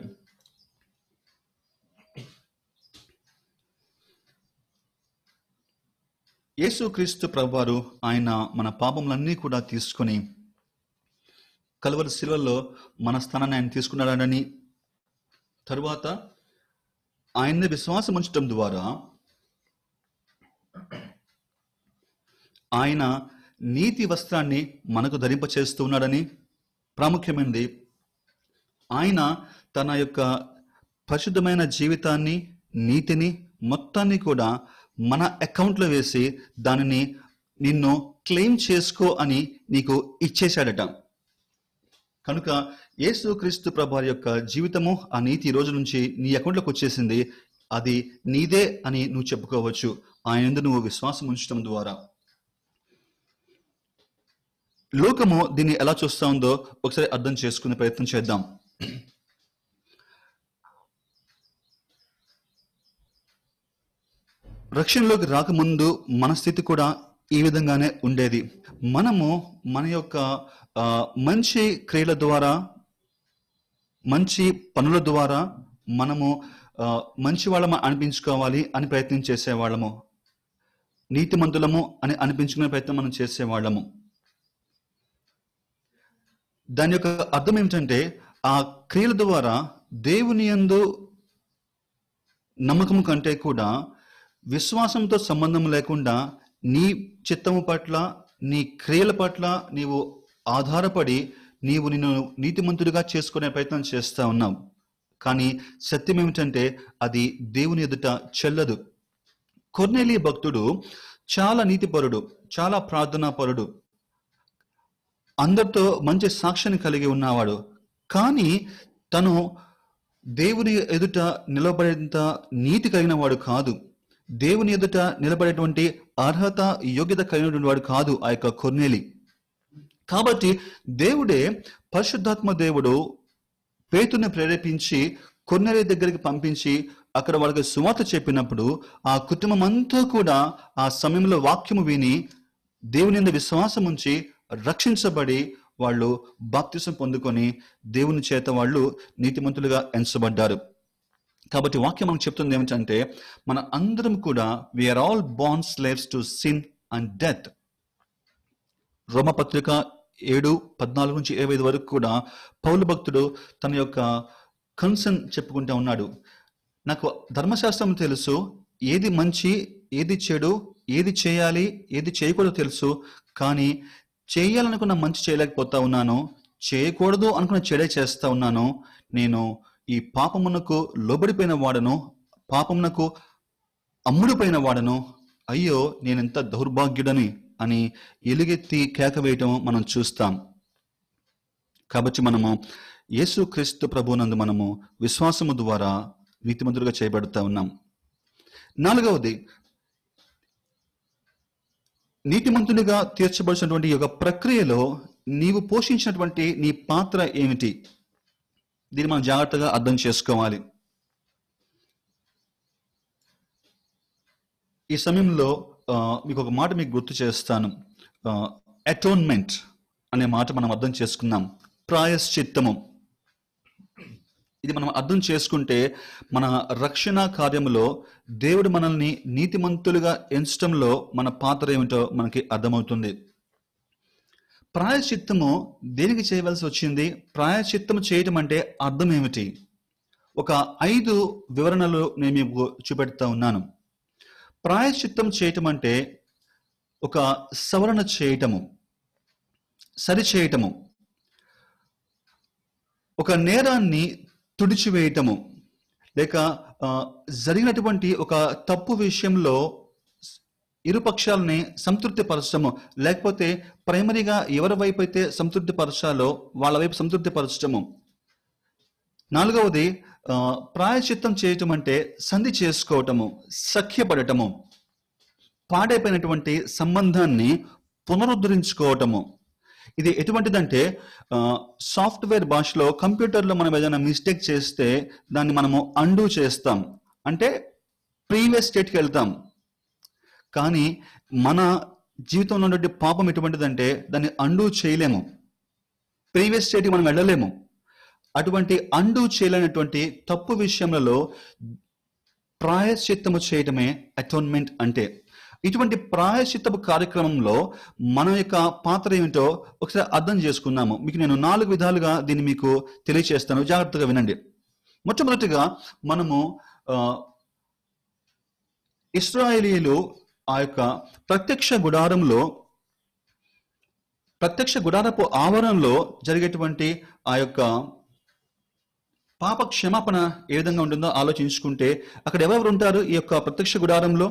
యేసుక్రీస్తు ప్రభువారు ఆయన మన పాపములన్నీ కూడా తీసుకొని కలువరి శిలువల్లో మన స్థానాన్ని ఆయన తీసుకున్నాడని తరువాత ఆయన్ని ఉంచడం ద్వారా ఆయన నీతి వస్త్రాన్ని మనకు ధరింప చేస్తున్నాడని ప్రాముఖ్యమైనది ఆయన తన యొక్క పరిశుద్ధమైన జీవితాన్ని నీతిని మొత్తాన్ని కూడా మన అకౌంట్లో వేసి దానిని నిన్ను క్లెయిమ్ చేసుకో అని నీకు ఇచ్చేశాడట కనుక క్రీస్తు ప్రభా యొక్క జీవితము ఆ నీతి రోజు నుంచి నీ అకౌంట్లోకి వచ్చేసింది అది నీదే అని నువ్వు చెప్పుకోవచ్చు ఆయన నువ్వు విశ్వాసం ఉంచడం ద్వారా లోకము దీన్ని ఎలా చూస్తా ఉందో ఒకసారి అర్థం చేసుకునే ప్రయత్నం చేద్దాం రక్షణలోకి రాకముందు మన స్థితి కూడా ఈ విధంగానే ఉండేది మనము మన యొక్క మంచి క్రియల ద్వారా మంచి పనుల ద్వారా మనము మంచి వాళ్ళము అనిపించుకోవాలి అని ప్రయత్నం చేసేవాళ్ళము నీతిమంతులము అని అనిపించుకునే ప్రయత్నం మనం చేసేవాళ్ళము దాని యొక్క అర్థం ఏమిటంటే ఆ క్రియల ద్వారా దేవుని యందు నమ్మకము కంటే కూడా విశ్వాసంతో సంబంధం లేకుండా నీ చిత్తము పట్ల నీ క్రియల పట్ల నీవు ఆధారపడి నీవు నిన్ను నీతిమంతుడిగా చేసుకునే ప్రయత్నం చేస్తూ ఉన్నావు కానీ సత్యం ఏమిటంటే అది దేవుని ఎదుట చెల్లదు కొర్నేలి భక్తుడు చాలా నీతిపరుడు చాలా ప్రార్థనాపరుడు అందరితో మంచి సాక్ష్యాన్ని కలిగి ఉన్నవాడు కానీ తను దేవుని ఎదుట నిలబడేంత నీతి కలిగిన వాడు కాదు దేవుని ఎదుట నిలబడేటువంటి అర్హత యోగ్యత కలిగినటువంటి వాడు కాదు ఆ యొక్క కొర్నేలి కాబట్టి దేవుడే పరిశుద్ధాత్మ దేవుడు పేతుని ప్రేరేపించి కొన్నెరే దగ్గరికి పంపించి అక్కడ వాళ్ళకి సువార్త చెప్పినప్పుడు ఆ కుటుంబం అంతా కూడా ఆ సమయంలో వాక్యము విని దేవుని విశ్వాసం ఉంచి రక్షించబడి వాళ్ళు బాప్తిసం పొందుకొని దేవుని చేత వాళ్ళు నీతిమంతులుగా ఎంచబడ్డారు కాబట్టి వాక్యం మనం చెప్తుంది ఏమిటంటే మన అందరం కూడా we are all bond slaves to sin and death రోమపత్రిక ఏడు పద్నాలుగు నుంచి ఇరవై ఐదు వరకు కూడా పౌలు భక్తుడు తన యొక్క కన్సర్న్ చెప్పుకుంటూ ఉన్నాడు నాకు ధర్మశాస్త్రం తెలుసు ఏది మంచి ఏది చెడు ఏది చేయాలి ఏది చేయకూడదు తెలుసు కానీ చేయాలనుకున్న మంచి చేయలేకపోతా ఉన్నాను చేయకూడదు అనుకున్న చెడే చేస్తా ఉన్నాను నేను ఈ పాపమునకు లోబడిపోయిన వాడను పాపమునకు అమ్ముడిపోయిన వాడను అయ్యో నేనెంత దౌర్భాగ్యుడని అని ఎలుగెత్తి కేకవేయటం మనం చూస్తాం కాబట్టి మనము యేసు యేసుక్రీస్తు ప్రభునందు మనము విశ్వాసము ద్వారా నీతిమంతులుగా చేయబడుతూ ఉన్నాం నాలుగవది నీతిమంతునిగా తీర్చబడినటువంటి యొక్క ప్రక్రియలో నీవు పోషించినటువంటి నీ పాత్ర ఏమిటి దీన్ని మనం జాగ్రత్తగా అర్థం చేసుకోవాలి ఈ సమయంలో మీకు ఒక మాట మీకు గుర్తు చేస్తాను అటోన్మెంట్ అనే మాట మనం అర్థం చేసుకున్నాం ప్రాయశ్చిత్తము ఇది మనం అర్థం చేసుకుంటే మన రక్షణ కార్యములో దేవుడు మనల్ని నీతిమంతులుగా ఎంచడంలో మన పాత్ర ఏమిటో మనకి అర్థమవుతుంది ప్రాయశ్చిత్తము దేనికి చేయవలసి వచ్చింది ప్రాయశ్చిత్తము చేయటం అంటే అర్థం ఏమిటి ఒక ఐదు వివరణలు నేను మీకు చూపెడతా ఉన్నాను ప్రాయశ్చిత్తం చేయటం అంటే ఒక సవరణ చేయటము సరిచేయటము ఒక నేరాన్ని తుడిచివేయటము లేక జరిగినటువంటి ఒక తప్పు విషయంలో ఇరుపక్షాలని సంతృప్తిపరచడము లేకపోతే ప్రైమరీగా ఎవరి వైపు అయితే సంతృప్తిపరచాలో వాళ్ళ వైపు సంతృప్తిపరచడము నాలుగవది ప్రాయశ్చిత్తం చేయటం అంటే సంధి చేసుకోవటము సఖ్యపడటము పాడైపోయినటువంటి సంబంధాన్ని పునరుద్ధరించుకోవటము ఇది ఎటువంటిదంటే సాఫ్ట్వేర్ భాషలో కంప్యూటర్లో మనం ఏదైనా మిస్టేక్ చేస్తే దాన్ని మనము అండూ చేస్తాం అంటే ప్రీవియస్ స్టేట్కి వెళ్తాం కానీ మన జీవితంలో ఉన్నటువంటి పాపం ఎటువంటిదంటే దాన్ని అండూ చేయలేము ప్రీవియస్ స్టేట్కి మనం వెళ్ళలేము అటువంటి అండు చేయలేనటువంటి తప్పు విషయంలో ప్రాయశ్చిత్తము చేయడమే అటోన్మెంట్ అంటే ఇటువంటి ప్రాయశ్చిత్తపు కార్యక్రమంలో మన యొక్క పాత్ర ఏమిటో ఒకసారి అర్థం చేసుకున్నాము మీకు నేను నాలుగు విధాలుగా దీన్ని మీకు తెలియచేస్తాను జాగ్రత్తగా వినండి మొట్టమొదటిగా మనము ఇస్రాయేలీలు ఆ యొక్క ప్రత్యక్ష గుడారంలో ప్రత్యక్ష గుడారపు ఆవరణలో జరిగేటువంటి ఆ యొక్క పాప క్షమాపణ ఏ విధంగా ఉంటుందో ఆలోచించుకుంటే అక్కడ ఎవరెవరు ఉంటారు ఈ యొక్క ప్రత్యక్ష గుడారంలో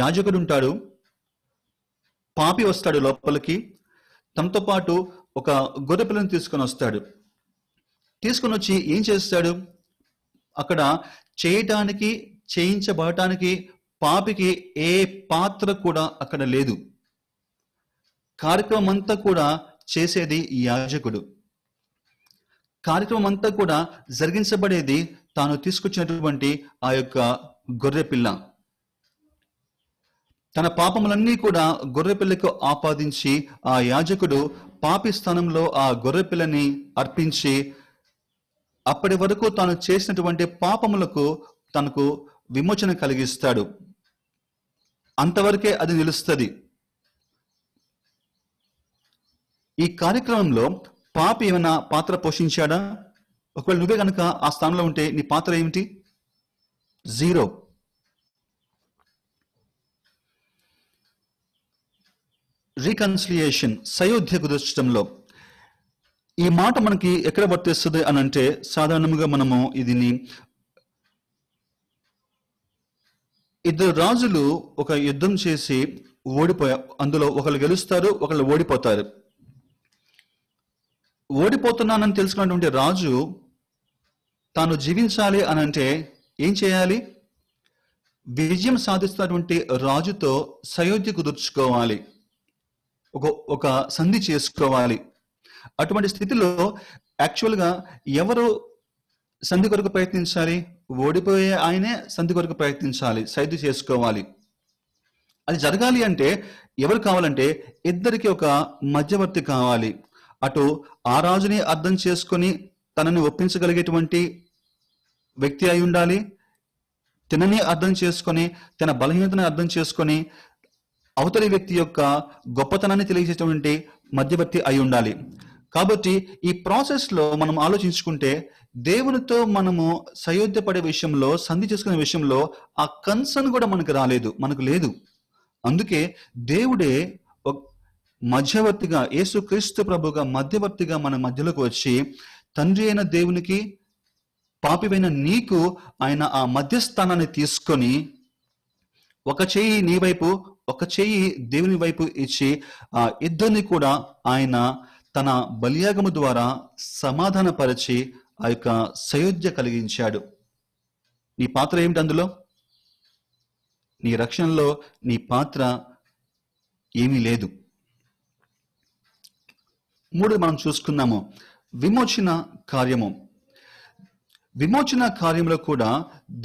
యాజకుడు ఉంటాడు పాపి వస్తాడు లోపలికి తమతో పాటు ఒక పిల్లని తీసుకొని వస్తాడు తీసుకొని వచ్చి ఏం చేస్తాడు అక్కడ చేయటానికి చేయించబడటానికి పాపికి ఏ పాత్ర కూడా అక్కడ లేదు కార్యక్రమం అంతా కూడా చేసేది యాజకుడు కార్యక్రమం అంతా కూడా జరిగించబడేది తాను తీసుకొచ్చినటువంటి ఆ యొక్క గొర్రె పిల్ల తన పాపములన్నీ కూడా గొర్రెపిల్లకు ఆపాదించి ఆ యాజకుడు పాపి స్థానంలో ఆ గొర్రెపిల్లని అర్పించి అప్పటి వరకు తాను చేసినటువంటి పాపములకు తనకు విమోచన కలిగిస్తాడు అంతవరకే అది నిలుస్తుంది ఈ కార్యక్రమంలో పాప ఏమైనా పాత్ర పోషించాడా ఒకవేళ నువ్వే కనుక ఆ స్థానంలో ఉంటే నీ పాత్ర ఏమిటి జీరో రీకన్సిలియేషన్ సయోధ్య కుదర్చడంలో ఈ మాట మనకి ఎక్కడ వర్తిస్తుంది అని అంటే సాధారణంగా మనము ఇదిని ఇద్దరు రాజులు ఒక యుద్ధం చేసి ఓడిపోయా అందులో ఒకళ్ళు గెలుస్తారు ఒకళ్ళు ఓడిపోతారు ఓడిపోతున్నానని తెలుసుకున్నటువంటి రాజు తాను జీవించాలి అని అంటే ఏం చేయాలి విజయం సాధిస్తున్నటువంటి రాజుతో సయోధ్య కుదుర్చుకోవాలి ఒక ఒక సంధి చేసుకోవాలి అటువంటి స్థితిలో యాక్చువల్గా ఎవరు సంధి కొరకు ప్రయత్నించాలి ఓడిపోయే ఆయనే సంధి కొరకు ప్రయత్నించాలి సైదు చేసుకోవాలి అది జరగాలి అంటే ఎవరు కావాలంటే ఇద్దరికి ఒక మధ్యవర్తి కావాలి అటు ఆ రాజుని అర్థం చేసుకొని తనని ఒప్పించగలిగేటువంటి వ్యక్తి అయి ఉండాలి తినని అర్థం చేసుకొని తన బలహీనతని అర్థం చేసుకొని అవతలి వ్యక్తి యొక్క గొప్పతనాన్ని తెలియజేసేటువంటి మధ్యవర్తి అయి ఉండాలి కాబట్టి ఈ ప్రాసెస్లో మనం ఆలోచించుకుంటే దేవునితో మనము సయోధ్యపడే విషయంలో సంధి చేసుకునే విషయంలో ఆ కన్సర్న్ కూడా మనకు రాలేదు మనకు లేదు అందుకే దేవుడే మధ్యవర్తిగా యేసుక్రీస్తు ప్రభుగా మధ్యవర్తిగా మన మధ్యలోకి వచ్చి తండ్రి అయిన దేవునికి పాపివైన నీకు ఆయన ఆ మధ్యస్థానాన్ని తీసుకొని ఒక చెయ్యి నీ వైపు ఒక చెయ్యి దేవుని వైపు ఇచ్చి ఆ ఇద్దరిని కూడా ఆయన తన బలియాగము ద్వారా సమాధానపరచి ఆ యొక్క సయోధ్య కలిగించాడు నీ పాత్ర ఏమిటి అందులో నీ రక్షణలో నీ పాత్ర ఏమీ లేదు మూడు మనం చూసుకున్నాము విమోచన కార్యము విమోచన కార్యంలో కూడా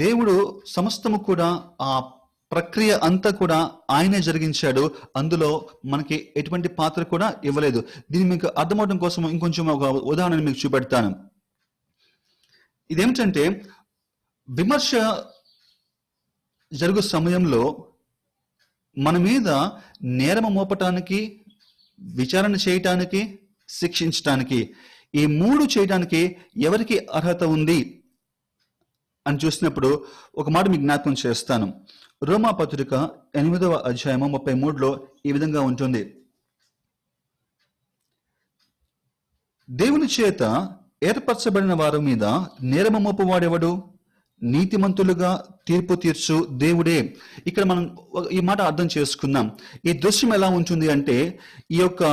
దేవుడు సమస్తము కూడా ఆ ప్రక్రియ అంతా కూడా ఆయనే జరిగించాడు అందులో మనకి ఎటువంటి పాత్ర కూడా ఇవ్వలేదు దీన్ని మీకు అర్థమవడం కోసం ఇంకొంచెం ఒక ఉదాహరణ మీకు చూపెడతాను ఇదేమిటంటే విమర్శ జరుగు సమయంలో మన మీద నేరము మోపటానికి విచారణ చేయటానికి శిక్షించటానికి ఈ మూడు చేయడానికి ఎవరికి అర్హత ఉంది అని చూసినప్పుడు ఒక మాట మీ జ్ఞాపకం చేస్తాను రోమా పత్రిక ఎనిమిదవ అధ్యాయము ముప్పై మూడులో ఈ విధంగా ఉంటుంది దేవుని చేత ఏర్పరచబడిన వారి మీద నేరమ మోపువాడెవడు నీతిమంతులుగా తీర్పు తీర్చు దేవుడే ఇక్కడ మనం ఈ మాట అర్థం చేసుకుందాం ఈ దృశ్యం ఎలా ఉంటుంది అంటే ఈ యొక్క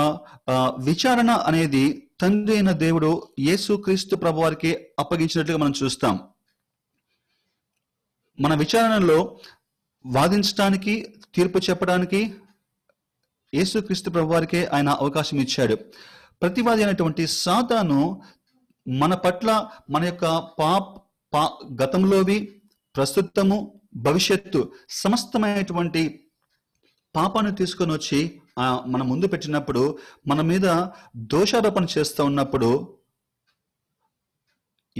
విచారణ అనేది తండ్రి అయిన దేవుడు యేసు క్రీస్తు ప్రభు వారికి అప్పగించినట్లుగా మనం చూస్తాం మన విచారణలో వాదించడానికి తీర్పు చెప్పడానికి క్రీస్తు ప్రభు వారికే ఆయన అవకాశం ఇచ్చాడు ప్రతివాది అయినటువంటి సాతాను మన పట్ల మన యొక్క పాప్ పా గతంలోవి ప్రస్తుతము భవిష్యత్తు సమస్తమైనటువంటి పాపాన్ని తీసుకొని వచ్చి మన ముందు పెట్టినప్పుడు మన మీద దోషారోపణ చేస్తూ ఉన్నప్పుడు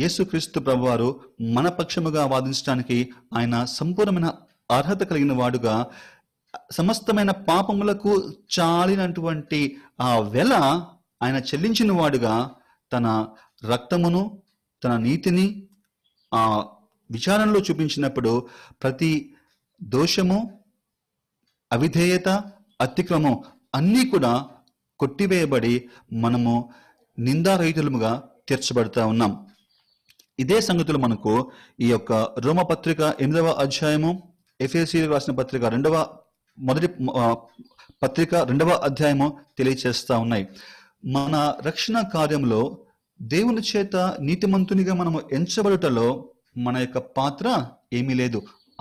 యేసుక్రీస్తు ప్రభువారు మన పక్షముగా వాదించడానికి ఆయన సంపూర్ణమైన అర్హత కలిగిన వాడుగా సమస్తమైన పాపములకు చాలినటువంటి ఆ వెల ఆయన చెల్లించిన వాడుగా తన రక్తమును తన నీతిని ఆ విచారణలో చూపించినప్పుడు ప్రతి దోషము అవిధేయత అతిక్రమం అన్నీ కూడా కొట్టివేయబడి మనము నిందారహితులముగా తీర్చబడుతూ ఉన్నాం ఇదే సంగతులు మనకు ఈ యొక్క రోమ పత్రిక ఎనిమిదవ అధ్యాయము ఎఫ్ఏసీ రాసిన పత్రిక రెండవ మొదటి పత్రిక రెండవ అధ్యాయము తెలియచేస్తూ ఉన్నాయి మన రక్షణ కార్యంలో దేవుని చేత నీతిమంతునిగా మనము ఎంచబడుటలో మన యొక్క పాత్ర ఏమీ లేదు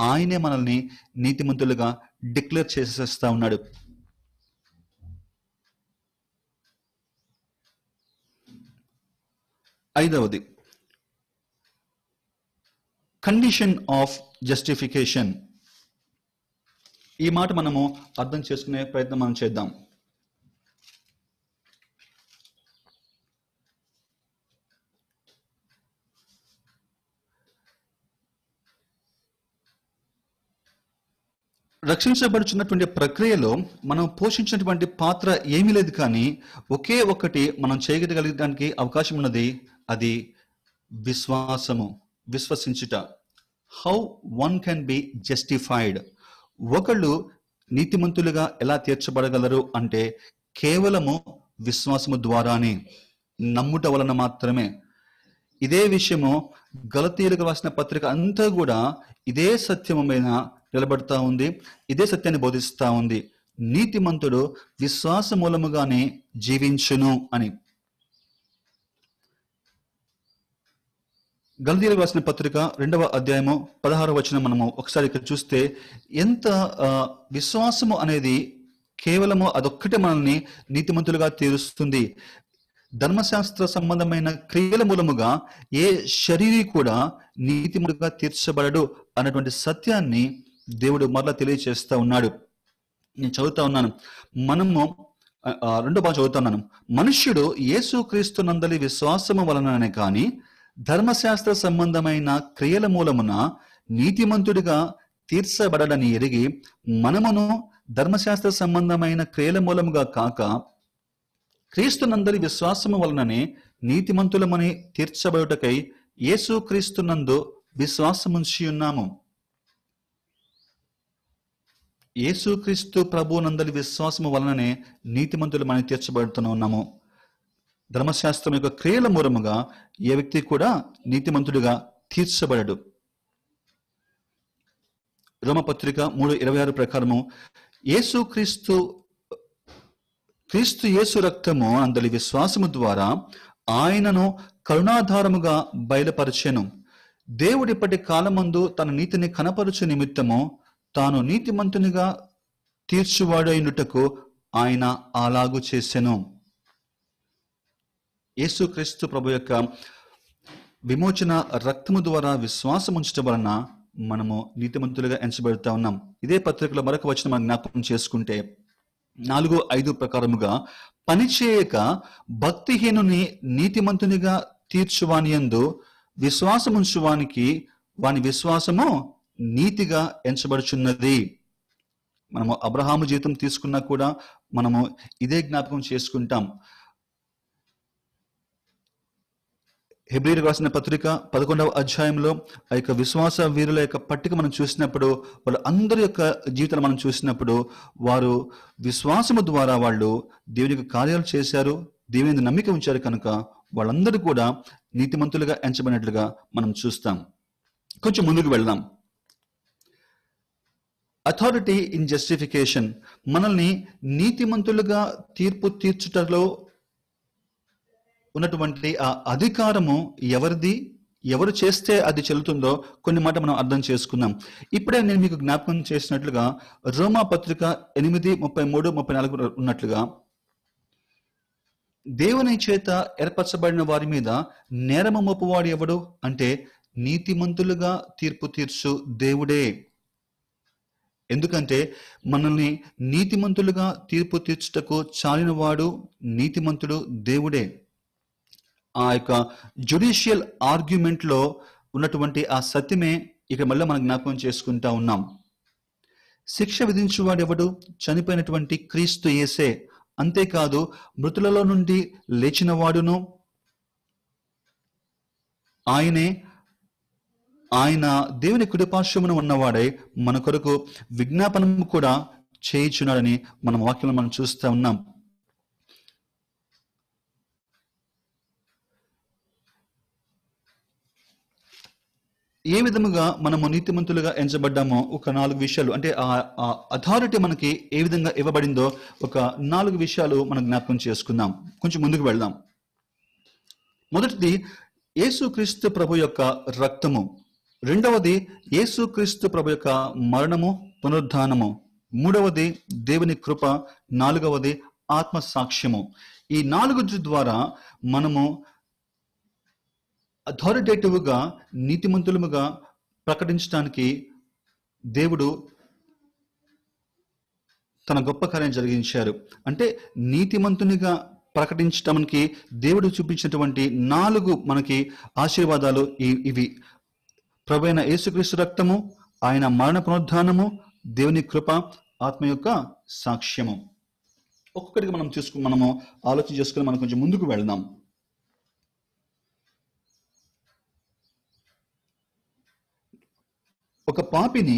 ఆయనే మనల్ని నీతిమంతులుగా డిక్లేర్ చేసేస్తా ఉన్నాడు ఐదవది కండిషన్ ఆఫ్ జస్టిఫికేషన్ ఈ మాట మనము అర్థం చేసుకునే ప్రయత్నం మనం చేద్దాం రక్షించబడుచున్నటువంటి ప్రక్రియలో మనం పోషించినటువంటి పాత్ర ఏమీ లేదు కానీ ఒకే ఒక్కటి మనం చేయగలగడానికి అవకాశం ఉన్నది అది విశ్వాసము విశ్వసించుట how one can be justified ఒకళ్ళు నీతిమంతులుగా ఎలా తీర్చబడగలరు అంటే కేవలము విశ్వాసము ద్వారానే నమ్ముట వలన మాత్రమే ఇదే విషయము గలతీయులకు రాసిన పత్రిక అంతా కూడా ఇదే సత్యమైన నిలబెడతా ఉంది ఇదే సత్యాన్ని బోధిస్తూ ఉంది నీతిమంతుడు విశ్వాస మూలముగానే జీవించును అని గల్దీలు రాసిన పత్రిక రెండవ అధ్యాయము పదహారవ వచనం మనము ఒకసారి ఇక్కడ చూస్తే ఎంత విశ్వాసము అనేది కేవలము అదొక్కటి మనల్ని నీతిమంతులుగా తీరుస్తుంది ధర్మశాస్త్ర సంబంధమైన క్రియల మూలముగా ఏ శరీరీ కూడా నీతిమంతులుగా తీర్చబడడు అన్నటువంటి సత్యాన్ని దేవుడు మరలా తెలియజేస్తూ ఉన్నాడు నేను చదువుతా ఉన్నాను మనము రెండో భాష చదువుతున్నాను మనుష్యుడు క్రీస్తు నందలి విశ్వాసము వలననే కానీ ధర్మశాస్త్ర సంబంధమైన క్రియల మూలమున నీతిమంతుడిగా తీర్చబడని ఎరిగి మనమును ధర్మశాస్త్ర సంబంధమైన క్రియల మూలముగా కాక క్రీస్తునందరి విశ్వాసము వలననే నీతిమంతులమని తీర్చబడుటకై యేసుక్రీస్తునందు విశ్వాసముంచి ఉన్నాము యేసుక్రీస్తు ప్రభు నందలి విశ్వాసము వలననే నీతిమంతులు మనం తీర్చబడుతూనే ఉన్నాము ధర్మశాస్త్రం యొక్క క్రియల మూలముగా ఏ వ్యక్తి కూడా నీతిమంతుడిగా తీర్చబడడు రోమపత్రిక మూడు ఇరవై ఆరు ప్రకారము యేసు క్రీస్తు యేసు రక్తము అందలి విశ్వాసము ద్వారా ఆయనను కరుణాధారముగా బయలుపరచెను దేవుడిప్పటి కాలమందు తన నీతిని కనపరుచు నిమిత్తము తాను నీతిమంతునిగా తీర్చువాడైనటకు ఆయన అలాగు చేసెను యేసుక్రీస్తు ప్రభు యొక్క విమోచన రక్తము ద్వారా విశ్వాసం ఉంచడం వలన మనము నీతిమంతులుగా ఎంచబడుతూ ఉన్నాం ఇదే పత్రికలో మరొక వచ్చిన మనం జ్ఞాపకం చేసుకుంటే నాలుగు ఐదు ప్రకారముగా పనిచేయక భక్తిహీనుని నీతిమంతునిగా తీర్చువాని ఎందు విశ్వాసముంచువానికి వాని విశ్వాసము నీతిగా ఎంచబడుచున్నది మనము అబ్రహాము జీవితం తీసుకున్నా కూడా మనము ఇదే జ్ఞాపకం చేసుకుంటాం హెబ్రిల్ రాసిన పత్రిక పదకొండవ అధ్యాయంలో ఆ యొక్క విశ్వాస వీరుల యొక్క పట్టిక మనం చూసినప్పుడు వాళ్ళ అందరి యొక్క జీవితాలు మనం చూసినప్పుడు వారు విశ్వాసము ద్వారా వాళ్ళు దేవుని యొక్క కార్యాలు చేశారు దేవుని నమ్మిక ఉంచారు కనుక వాళ్ళందరూ కూడా నీతిమంతులుగా ఎంచబడినట్లుగా మనం చూస్తాం కొంచెం ముందుకు వెళ్దాం అథారిటీ ఇన్ జస్టిఫికేషన్ మనల్ని నీతిమంతులుగా తీర్పు తీర్చుటలో ఉన్నటువంటి ఆ అధికారము ఎవరిది ఎవరు చేస్తే అది చెల్లుతుందో కొన్ని మాట మనం అర్థం చేసుకుందాం ఇప్పుడే నేను మీకు జ్ఞాపకం చేసినట్లుగా రోమా పత్రిక ఎనిమిది ముప్పై మూడు ముప్పై నాలుగు ఉన్నట్లుగా దేవుని చేత ఏర్పరచబడిన వారి మీద నేరమ మోపువాడు ఎవడు అంటే నీతిమంతులుగా తీర్పు తీర్చు దేవుడే ఎందుకంటే మనల్ని నీతిమంతులుగా తీర్పు తీర్చుటకు చాలినవాడు నీతిమంతుడు దేవుడే ఆ యొక్క జుడిషియల్ ఆర్గ్యుమెంట్లో ఉన్నటువంటి ఆ సత్యమే ఇక మళ్ళీ మనం జ్ఞాపకం చేసుకుంటా ఉన్నాం శిక్ష ఎవడు చనిపోయినటువంటి క్రీస్తు ఏసే అంతేకాదు మృతులలో నుండి లేచిన వాడును ఆయనే ఆయన దేవుని కుడిపార్శ్వమున ఉన్నవాడై మన కొరకు విజ్ఞాపనము కూడా చేయించున్నాడని మన వాక్యం మనం చూస్తూ ఉన్నాం ఏ విధముగా మనము నీతిమంతులుగా ఎంచబడ్డామో ఒక నాలుగు విషయాలు అంటే ఆ అథారిటీ మనకి ఏ విధంగా ఇవ్వబడిందో ఒక నాలుగు విషయాలు మనం జ్ఞాపకం చేసుకుందాం కొంచెం ముందుకు వెళ్దాం మొదటిది యేసుక్రీస్తు ప్రభు యొక్క రక్తము రెండవది యేసుక్రీస్తు ప్రభు యొక్క మరణము పునరుద్ధానము మూడవది దేవుని కృప నాలుగవది ఆత్మ సాక్ష్యము ఈ నాలుగు ద్వారా మనము అథారిటేటివ్గా నీతిమంతులముగా ప్రకటించడానికి దేవుడు తన గొప్ప కార్యం జరిగించారు అంటే నీతిమంతునిగా ప్రకటించడానికి దేవుడు చూపించినటువంటి నాలుగు మనకి ఆశీర్వాదాలు ఇవి ప్రభైన యేసుక్రీస్తు రక్తము ఆయన మరణ పునరుద్ధానము దేవుని కృప ఆత్మ యొక్క సాక్ష్యము ఒక్కొక్కటిగా మనం చూసుకు మనము ఆలోచన చేసుకుని మనం కొంచెం ముందుకు వెళ్దాం ఒక పాపిని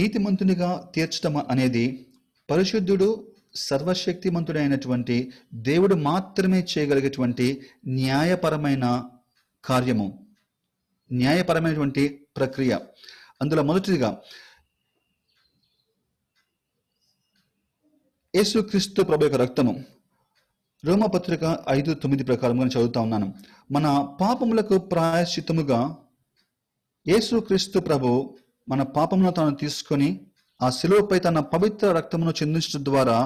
నీతిమంతునిగా తీర్చడం అనేది పరిశుద్ధుడు సర్వశక్తిమంతుడైనటువంటి దేవుడు మాత్రమే చేయగలిగేటువంటి న్యాయపరమైన కార్యము న్యాయపరమైనటువంటి ప్రక్రియ అందులో మొదటిదిగా యేసుక్రీస్తు ప్రభు యొక్క రక్తము రోమపత్రిక ఐదు తొమ్మిది ప్రకారంగా చదువుతా ఉన్నాను మన పాపములకు ప్రాయశ్చితముగా యేసుక్రీస్తు ప్రభు మన పాపమును తాను తీసుకొని ఆ శిలువపై తన పవిత్ర రక్తమును చెందించడం ద్వారా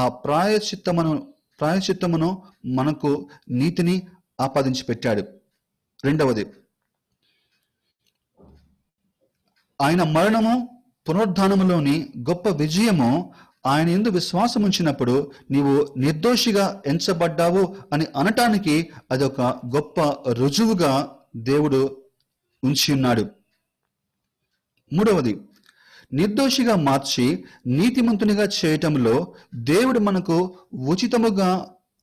ఆ ప్రాయశ్చిత్తమును ప్రాయశ్చిత్తమును మనకు నీతిని ఆపాదించి పెట్టాడు రెండవది ఆయన మరణము పునరుద్ధానములోని గొప్ప విజయము ఆయన ఎందు విశ్వాసం ఉంచినప్పుడు నీవు నిర్దోషిగా ఎంచబడ్డావు అని అనటానికి అదొక గొప్ప రుజువుగా దేవుడు ఉంచి ఉన్నాడు మూడవది నిర్దోషిగా మార్చి నీతిమంతునిగా చేయటంలో దేవుడు మనకు ఉచితముగా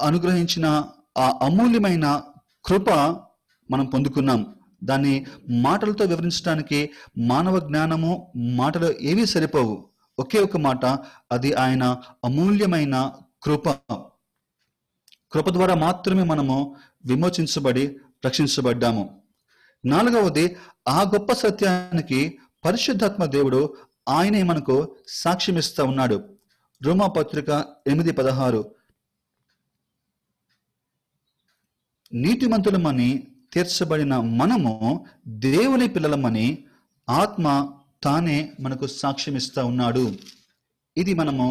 అనుగ్రహించిన ఆ అమూల్యమైన కృప మనం పొందుకున్నాం దాన్ని మాటలతో వివరించడానికి మానవ జ్ఞానము మాటలు ఏవీ సరిపోవు ఒకే ఒక మాట అది ఆయన అమూల్యమైన కృప కృప ద్వారా మాత్రమే మనము విమోచించబడి రక్షించబడ్డాము నాలుగవది ఆ గొప్ప సత్యానికి పరిశుద్ధాత్మ దేవుడు ఆయనే మనకు సాక్ష్యమిస్తూ ఉన్నాడు రోమా పత్రిక ఎనిమిది పదహారు నీతిమంతులమని తీర్చబడిన మనము దేవుని పిల్లలమని ఆత్మ తానే మనకు సాక్ష్యం ఇస్తా ఉన్నాడు ఇది మనము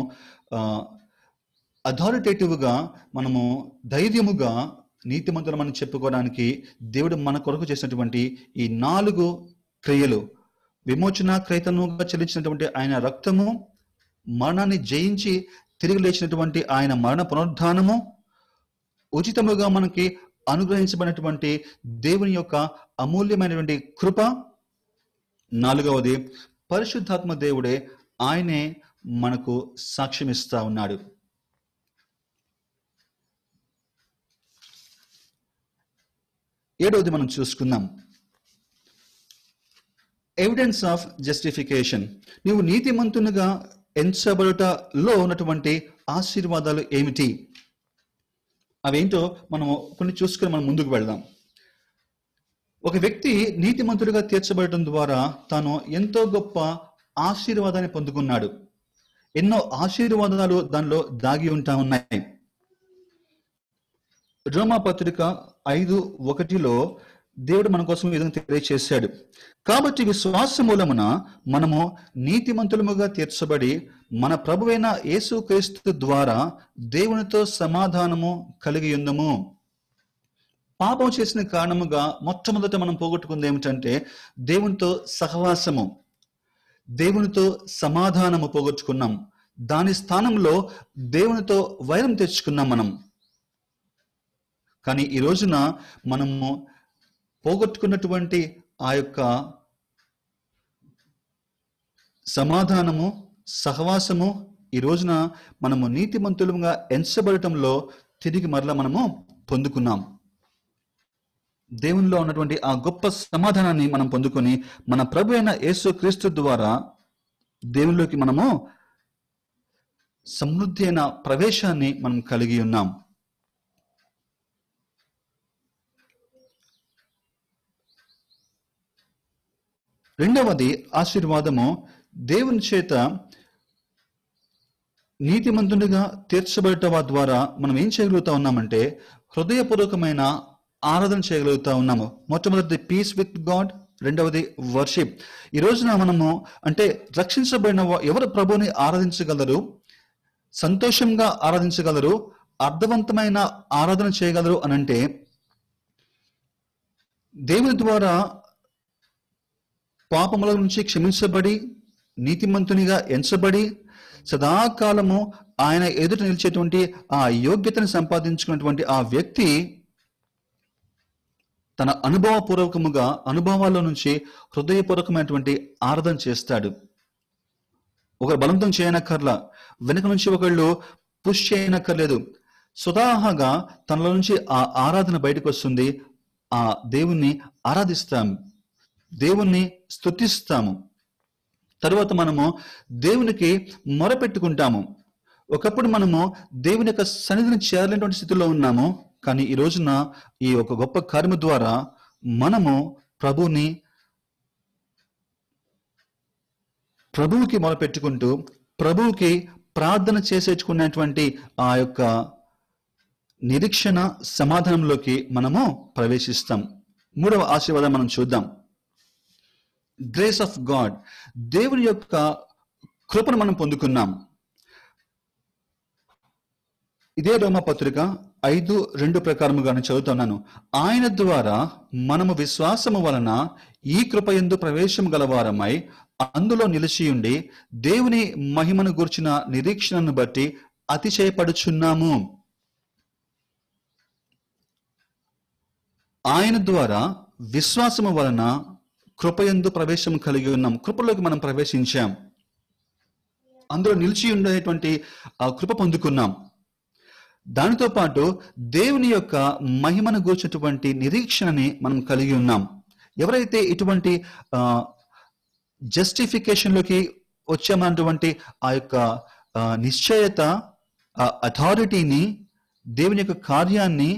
అథారిటేటివ్గా మనము ధైర్యముగా నీతిమంతులమని చెప్పుకోవడానికి దేవుడు మన కొరకు చేసినటువంటి ఈ నాలుగు క్రియలు విమోచన క్రైతనుగా చెల్లించినటువంటి ఆయన రక్తము మరణాన్ని జయించి తిరిగి లేచినటువంటి ఆయన మరణ పునరుద్ధానము ఉచితముగా మనకి అనుగ్రహించబడినటువంటి దేవుని యొక్క అమూల్యమైనటువంటి కృప నాలుగవది పరిశుద్ధాత్మ దేవుడే ఆయనే మనకు సాక్ష్యం ఇస్తా ఉన్నాడు ఏడవది మనం చూసుకుందాం ఎవిడెన్స్ ఆఫ్ జస్టిఫికేషన్ నీవు నీతిమంతునిగా ఎంచబడుటలో ఉన్నటువంటి ఆశీర్వాదాలు ఏమిటి అవేంటో మనం కొన్ని చూసుకుని మనం ముందుకు వెళ్దాం ఒక వ్యక్తి నీతిమంతుడిగా తీర్చబడటం ద్వారా తాను ఎంతో గొప్ప ఆశీర్వాదాన్ని పొందుకున్నాడు ఎన్నో ఆశీర్వాదాలు దానిలో దాగి ఉంటా ఉన్నాయి రోమా పత్రిక ఐదు ఒకటిలో దేవుడు మన కోసం విధంగా తెలియచేశాడు కాబట్టి విశ్వాస మూలమున మనము నీతిమంతులముగా తీర్చబడి మన ప్రభువైన యేసుక్రీస్తు ద్వారా దేవునితో సమాధానము కలిగి ఉందము పాపం చేసిన కారణముగా మొట్టమొదట మనం పోగొట్టుకుంది ఏమిటంటే దేవునితో సహవాసము దేవునితో సమాధానము పోగొట్టుకున్నాం దాని స్థానంలో దేవునితో వైరం తెచ్చుకున్నాం మనం కానీ ఈ రోజున మనము పోగొట్టుకున్నటువంటి ఆ యొక్క సమాధానము సహవాసము ఈ రోజున మనము నీతిమంతులుగా ఎంచబడటంలో తిరిగి మరలా మనము పొందుకున్నాం దేవునిలో ఉన్నటువంటి ఆ గొప్ప సమాధానాన్ని మనం పొందుకొని మన ప్రభు అయిన యేసు క్రీస్తు ద్వారా దేవునిలోకి మనము సమృద్ధి అయిన ప్రవేశాన్ని మనం కలిగి ఉన్నాం రెండవది ఆశీర్వాదము దేవుని చేత నీతిమంతుడిగా తీర్చబడటం ద్వారా మనం ఏం చేయగలుగుతా ఉన్నామంటే హృదయపూర్వకమైన ఆరాధన చేయగలుగుతా ఉన్నాము మొట్టమొదటిది పీస్ విత్ గాడ్ రెండవది వర్షిప్ ఈ రోజున మనము అంటే రక్షించబడిన ఎవరు ప్రభుని ఆరాధించగలరు సంతోషంగా ఆరాధించగలరు అర్థవంతమైన ఆరాధన చేయగలరు అనంటే దేవుని ద్వారా పాపముల నుంచి క్షమించబడి నీతిమంతునిగా ఎంచబడి సదాకాలము ఆయన ఎదుట నిలిచేటువంటి ఆ యోగ్యతను సంపాదించుకున్నటువంటి ఆ వ్యక్తి తన అనుభవపూర్వకముగా అనుభవాల్లో నుంచి హృదయపూర్వకమైనటువంటి ఆరాధన చేస్తాడు ఒక బలవంతం చేయనక్కర్ల వెనుక నుంచి ఒకళ్ళు పుష్ చేయనక్కర్లేదు స్వతహాగా తనలో నుంచి ఆ ఆరాధన బయటకు వస్తుంది ఆ దేవుణ్ణి ఆరాధిస్తాం దేవుణ్ణి స్థుతిస్తాము తర్వాత మనము దేవునికి మొరపెట్టుకుంటాము ఒకప్పుడు మనము దేవుని యొక్క సన్నిధిని చేరలేటువంటి స్థితిలో ఉన్నాము కానీ ఈ రోజున ఈ ఒక గొప్ప కార్యము ద్వారా మనము ప్రభుని ప్రభువుకి మొరపెట్టుకుంటూ ప్రభువుకి ప్రార్థన చేసేసుకునేటువంటి ఆ యొక్క నిరీక్షణ సమాధానంలోకి మనము ప్రవేశిస్తాం మూడవ ఆశీర్వాదం మనం చూద్దాం గ్రేస్ ఆఫ్ గాడ్ దేవుని యొక్క కృపను మనం పొందుకున్నాం ఇదే రోమ పత్రిక ఐదు రెండు ప్రకారముగా చదువుతున్నాను ఆయన ద్వారా మనము విశ్వాసము వలన ఈ కృప ఎందు ప్రవేశం గలవారమై అందులో నిలిచియుండి దేవుని మహిమను గుర్చిన నిరీక్షణను బట్టి అతిశయపడుచున్నాము ఆయన ద్వారా విశ్వాసము వలన కృపయందు ప్రవేశం కలిగి ఉన్నాం కృపలోకి మనం ప్రవేశించాం అందులో నిలిచి ఉండేటువంటి కృప పొందుకున్నాం దానితో పాటు దేవుని యొక్క మహిమను గూర్చినటువంటి నిరీక్షణని మనం కలిగి ఉన్నాం ఎవరైతే ఇటువంటి జస్టిఫికేషన్లోకి వచ్చామన్నటువంటి ఆ యొక్క నిశ్చయత అథారిటీని దేవుని యొక్క కార్యాన్ని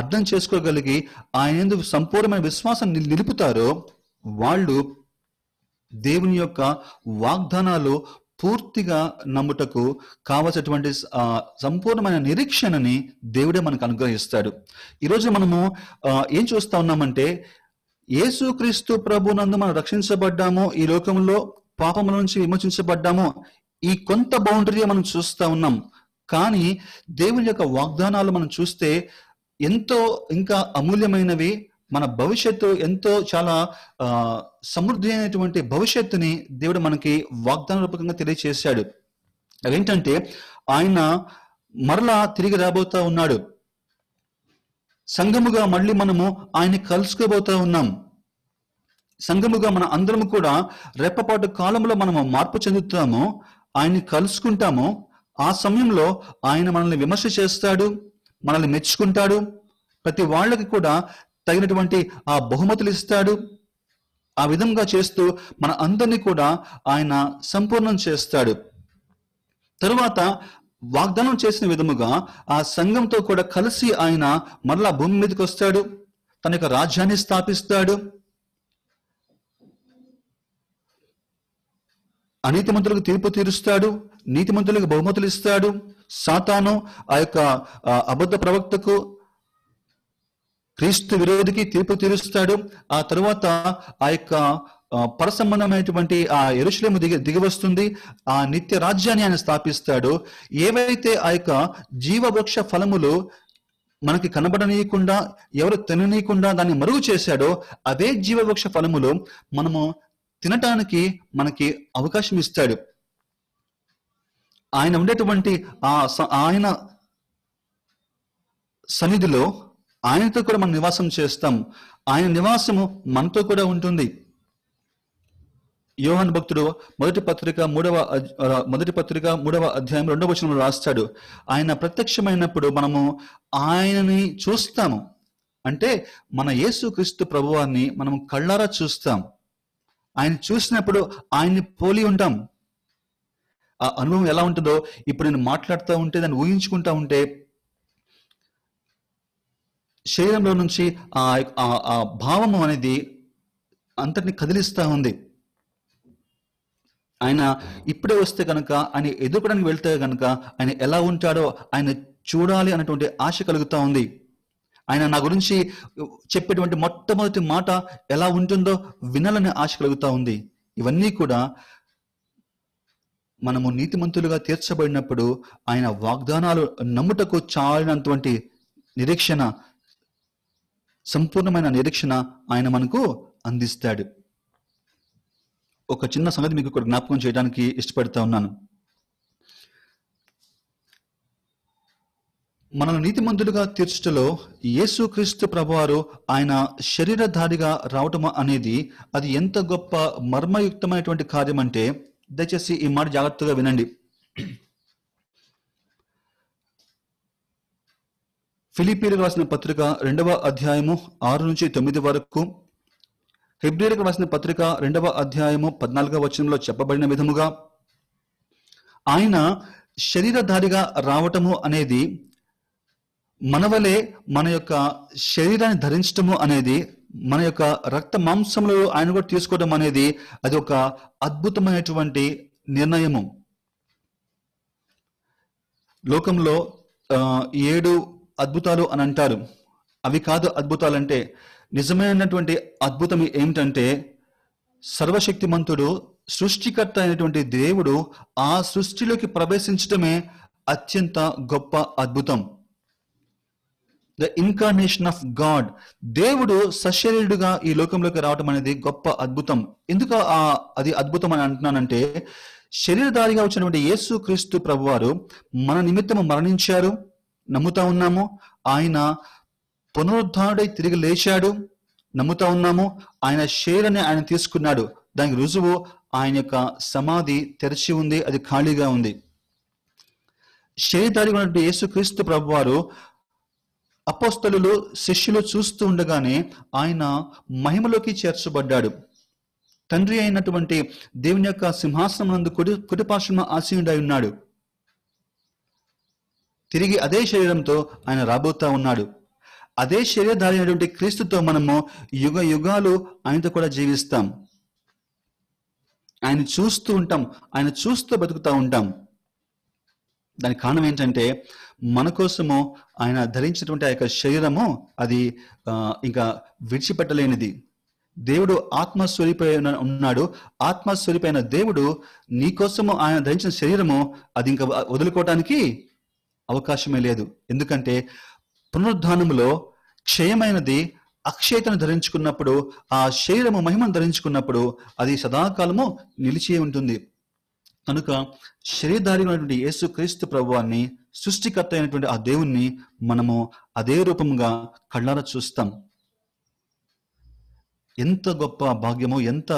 అర్థం చేసుకోగలిగి ఆయన ఎందుకు సంపూర్ణమైన విశ్వాసం నిలుపుతారో వాళ్ళు దేవుని యొక్క వాగ్దానాలు పూర్తిగా నమ్ముటకు కావలసినటువంటి సంపూర్ణమైన నిరీక్షణని దేవుడే మనకు అనుగ్రహిస్తాడు ఈరోజు మనము ఏం చూస్తా ఉన్నామంటే యేసుక్రీస్తు నందు మనం రక్షించబడ్డాము ఈ లోకంలో పాపముల నుంచి విమోచించబడ్డాము ఈ కొంత బౌండరీ మనం చూస్తూ ఉన్నాం కానీ దేవుని యొక్క వాగ్దానాలు మనం చూస్తే ఎంతో ఇంకా అమూల్యమైనవి మన భవిష్యత్తు ఎంతో చాలా సమృద్ధి అయినటువంటి భవిష్యత్తుని దేవుడు మనకి వాగ్దాన రూపకంగా తెలియచేశాడు అదేంటంటే ఆయన మరలా తిరిగి రాబోతా ఉన్నాడు సంఘముగా మళ్ళీ మనము ఆయన కలుసుకోబోతా ఉన్నాం సంఘముగా మన అందరము కూడా రెప్పపాటు కాలంలో మనము మార్పు చెందుతాము ఆయన్ని కలుసుకుంటాము ఆ సమయంలో ఆయన మనల్ని విమర్శ చేస్తాడు మనల్ని మెచ్చుకుంటాడు ప్రతి వాళ్ళకి కూడా తగినటువంటి ఆ బహుమతులు ఇస్తాడు ఆ విధంగా చేస్తూ మన అందరినీ కూడా ఆయన సంపూర్ణం చేస్తాడు తరువాత వాగ్దానం చేసిన విధముగా ఆ సంఘంతో కూడా కలిసి ఆయన మరలా భూమి మీదకి వస్తాడు తన యొక్క రాజ్యాన్ని స్థాపిస్తాడు అనీతిమంతులకు తీర్పు తీరుస్తాడు నీతి మంత్రులకు బహుమతులు ఇస్తాడు సాతాను ఆ యొక్క అబద్ధ ప్రవక్తకు క్రీస్తు విరోధికి తీర్పు తీరుస్తాడు ఆ తరువాత ఆ యొక్క పరసంబంధమైనటువంటి ఆ ఎరుశలేము దిగి దిగివస్తుంది ఆ నిత్య రాజ్యాన్ని ఆయన స్థాపిస్తాడు ఏవైతే ఆ యొక్క జీవవృక్ష ఫలములు మనకి కనబడనీయకుండా ఎవరు తిననీయకుండా దాన్ని మరుగు చేశాడో అదే జీవవృక్ష ఫలములు మనము తినటానికి మనకి అవకాశం ఇస్తాడు ఆయన ఉండేటువంటి ఆ ఆయన సన్నిధిలో ఆయనతో కూడా మనం నివాసం చేస్తాం ఆయన నివాసము మనతో కూడా ఉంటుంది యోహన్ భక్తుడు మొదటి పత్రిక మూడవ మొదటి పత్రిక మూడవ అధ్యాయం రెండవ వచనంలో రాస్తాడు ఆయన ప్రత్యక్షమైనప్పుడు మనము ఆయనని చూస్తాము అంటే మన యేసుక్రీస్తు ప్రభువాన్ని మనం కళ్ళారా చూస్తాం ఆయన చూసినప్పుడు ఆయన్ని పోలి ఉంటాం ఆ అనుభవం ఎలా ఉంటుందో ఇప్పుడు నేను మాట్లాడుతూ ఉంటే దాన్ని ఊహించుకుంటా ఉంటే శరీరంలో నుంచి ఆ ఆ భావము అనేది అంతటిని కదిలిస్తూ ఉంది ఆయన ఇప్పుడే వస్తే కనుక ఆయన ఎదుర్కోవడానికి వెళ్తే కనుక ఆయన ఎలా ఉంటాడో ఆయన చూడాలి అన్నటువంటి ఆశ కలుగుతూ ఉంది ఆయన నా గురించి చెప్పేటువంటి మొట్టమొదటి మాట ఎలా ఉంటుందో వినాలనే ఆశ కలుగుతూ ఉంది ఇవన్నీ కూడా మనము నీతిమంతులుగా తీర్చబడినప్పుడు ఆయన వాగ్దానాలు నమ్ముటకు చాలినటువంటి నిరీక్షణ సంపూర్ణమైన నిరీక్షణ ఆయన మనకు అందిస్తాడు ఒక చిన్న సంగతి మీకు ఇక్కడ జ్ఞాపకం చేయడానికి ఇష్టపడుతూ ఉన్నాను మనల్ని నీతిమంతులుగా యేసు యేసుక్రీస్తు ప్రభువారు ఆయన శరీరధారిగా రావటం అనేది అది ఎంత గొప్ప మర్మయుక్తమైనటువంటి కార్యం అంటే దయచేసి ఈ మాట జాగ్రత్తగా వినండి ఫిలిపీలకు రాసిన పత్రిక రెండవ అధ్యాయము ఆరు నుంచి తొమ్మిది వరకు హెబ్రిలకు రాసిన పత్రిక రెండవ అధ్యాయము పద్నాలుగవ వచనంలో చెప్పబడిన విధముగా ఆయన శరీరధారిగా రావటము అనేది మనవలే మన యొక్క శరీరాన్ని ధరించటము అనేది మన యొక్క రక్త మాంసంలో ఆయన కూడా తీసుకోవడం అనేది అది ఒక అద్భుతమైనటువంటి నిర్ణయము లోకంలో ఏడు అద్భుతాలు అని అంటారు అవి కాదు అద్భుతాలంటే నిజమైనటువంటి అద్భుతం ఏమిటంటే సర్వశక్తిమంతుడు సృష్టికర్త అయినటువంటి దేవుడు ఆ సృష్టిలోకి ప్రవేశించడమే అత్యంత గొప్ప అద్భుతం ద ఇన్కార్నేషన్ ఆఫ్ గాడ్ దేవుడు సశరీరుడుగా ఈ లోకంలోకి రావటం అనేది గొప్ప అద్భుతం ఎందుకు ఆ అది అద్భుతం అని అంటున్నానంటే శరీరధారిగా వచ్చినటువంటి యేసు క్రీస్తు ప్రభువారు మన నిమిత్తము మరణించారు నమ్ముతా ఉన్నాము ఆయన పునరుద్ధానుడై తిరిగి లేచాడు నమ్ముతా ఉన్నాము ఆయన షేర్ ఆయన తీసుకున్నాడు దానికి రుజువు ఆయన యొక్క సమాధి తెరిచి ఉంది అది ఖాళీగా ఉంది షేర్దారి ఉన్నటువంటి యేసుక్రీస్తు ప్రభు వారు అపోస్తలు శిష్యులు చూస్తూ ఉండగానే ఆయన మహిమలోకి చేర్చబడ్డాడు తండ్రి అయినటువంటి దేవుని యొక్క సింహాసనం నందు కుడి కుటిపాశ్రమ ఆశీనుడై ఉన్నాడు తిరిగి అదే శరీరంతో ఆయన రాబోతా ఉన్నాడు అదే శరీరధారి క్రీస్తుతో మనము యుగ యుగాలు ఆయనతో కూడా జీవిస్తాం ఆయన చూస్తూ ఉంటాం ఆయన చూస్తూ బతుకుతూ ఉంటాం దానికి కారణం ఏంటంటే మన కోసము ఆయన ధరించినటువంటి ఆ యొక్క శరీరము అది ఇంకా విడిచిపెట్టలేనిది దేవుడు ఆత్మస్వరూపై ఉన్నాడు ఆత్మస్వరూపైన దేవుడు నీ కోసము ఆయన ధరించిన శరీరము అది ఇంకా వదులుకోవటానికి అవకాశమే లేదు ఎందుకంటే పునరుద్ధానములో క్షయమైనది అక్షయతను ధరించుకున్నప్పుడు ఆ శరీరము మహిమను ధరించుకున్నప్పుడు అది సదాకాలము నిలిచి ఉంటుంది కనుక శరీరధారి యేసు క్రీస్తు ప్రభువాన్ని సృష్టికర్త అయినటువంటి ఆ దేవుణ్ణి మనము అదే రూపంగా కళ్ళార చూస్తాం ఎంత గొప్ప భాగ్యము ఎంత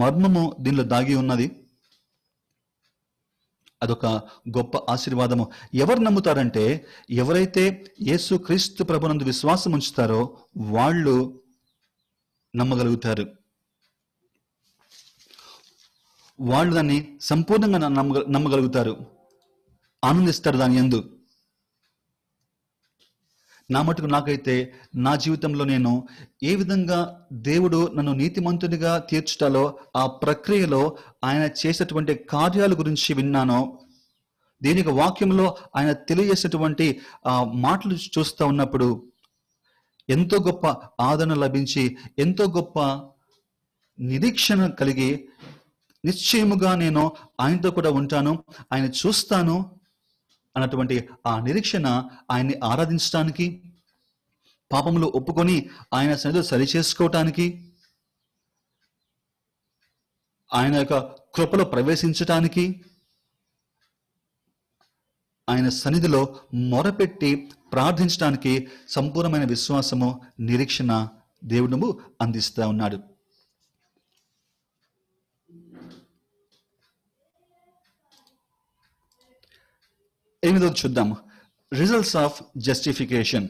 మర్మము దీనిలో దాగి ఉన్నది అదొక గొప్ప ఆశీర్వాదము ఎవరు నమ్ముతారంటే ఎవరైతే యేసు క్రీస్తు ప్రభునందు విశ్వాసం ఉంచుతారో వాళ్ళు నమ్మగలుగుతారు వాళ్ళు దాన్ని సంపూర్ణంగా నమ్మగలుగుతారు ఆనందిస్తారు దాని ఎందు నా మటుకు నాకైతే నా జీవితంలో నేను ఏ విధంగా దేవుడు నన్ను నీతిమంతునిగా తీర్చుటాలో ఆ ప్రక్రియలో ఆయన చేసేటువంటి కార్యాల గురించి విన్నానో దీనికి వాక్యంలో ఆయన తెలియజేసేటువంటి ఆ మాటలు చూస్తూ ఉన్నప్పుడు ఎంతో గొప్ప ఆదరణ లభించి ఎంతో గొప్ప నిరీక్షణ కలిగి నిశ్చయముగా నేను ఆయనతో కూడా ఉంటాను ఆయన చూస్తాను అన్నటువంటి ఆ నిరీక్షణ ఆయన్ని ఆరాధించడానికి పాపములు ఒప్పుకొని ఆయన సన్నిధిలో సరి చేసుకోవటానికి ఆయన యొక్క కృపలో ప్రవేశించటానికి ఆయన సన్నిధిలో మొరపెట్టి ప్రార్థించడానికి సంపూర్ణమైన విశ్వాసము నిరీక్షణ దేవుడు అందిస్తూ ఉన్నాడు ఎనిమిదో చూద్దాం రిజల్ట్స్ ఆఫ్ జస్టిఫికేషన్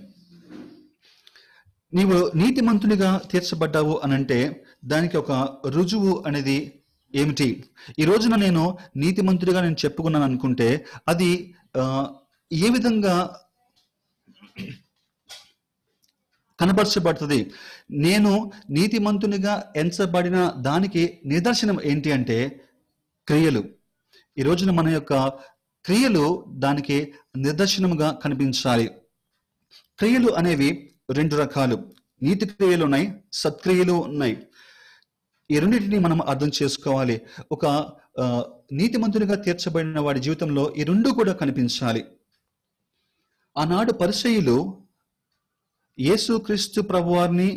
నీవు నీతిమంతునిగా తీర్చబడ్డావు అనంటే దానికి ఒక రుజువు అనేది ఏమిటి ఈ రోజున నేను నీతిమంతుడిగా నేను చెప్పుకున్నాను అనుకుంటే అది ఏ విధంగా కనపరచబడుతుంది నేను నీతిమంతునిగా ఎంచబడిన దానికి నిదర్శనం ఏంటి అంటే క్రియలు ఈ రోజున మన యొక్క క్రియలు దానికి నిదర్శనముగా కనిపించాలి క్రియలు అనేవి రెండు రకాలు నీతి క్రియలు ఉన్నాయి సత్క్రియలు ఉన్నాయి ఈ రెండింటిని మనం అర్థం చేసుకోవాలి ఒక నీతిమంతునిగా తీర్చబడిన వాడి జీవితంలో ఈ రెండు కూడా కనిపించాలి ఆనాడు పరిచయులు యేసుక్రీస్తు ప్రభువారిని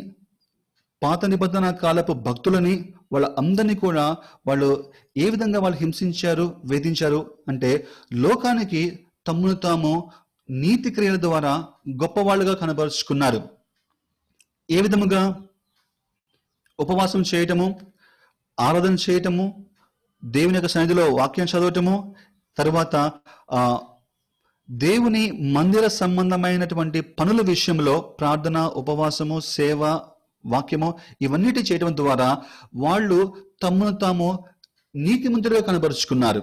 పాత నిబంధన కాలపు భక్తులని వాళ్ళ అందరినీ కూడా వాళ్ళు ఏ విధంగా వాళ్ళు హింసించారు వేధించారు అంటే లోకానికి తమ్మును తాము నీతి క్రియల ద్వారా గొప్పవాళ్ళుగా కనబరుచుకున్నారు ఏ విధముగా ఉపవాసం చేయటము ఆరాధన చేయటము దేవుని యొక్క సన్నిధిలో వాక్యం చదవటము తర్వాత దేవుని మందిర సంబంధమైనటువంటి పనుల విషయంలో ప్రార్థన ఉపవాసము సేవ వాక్యము ఇవన్నిటి చేయడం ద్వారా వాళ్ళు తమను తాము నీతి నీతిమంతుడిగా కనబరుచుకున్నారు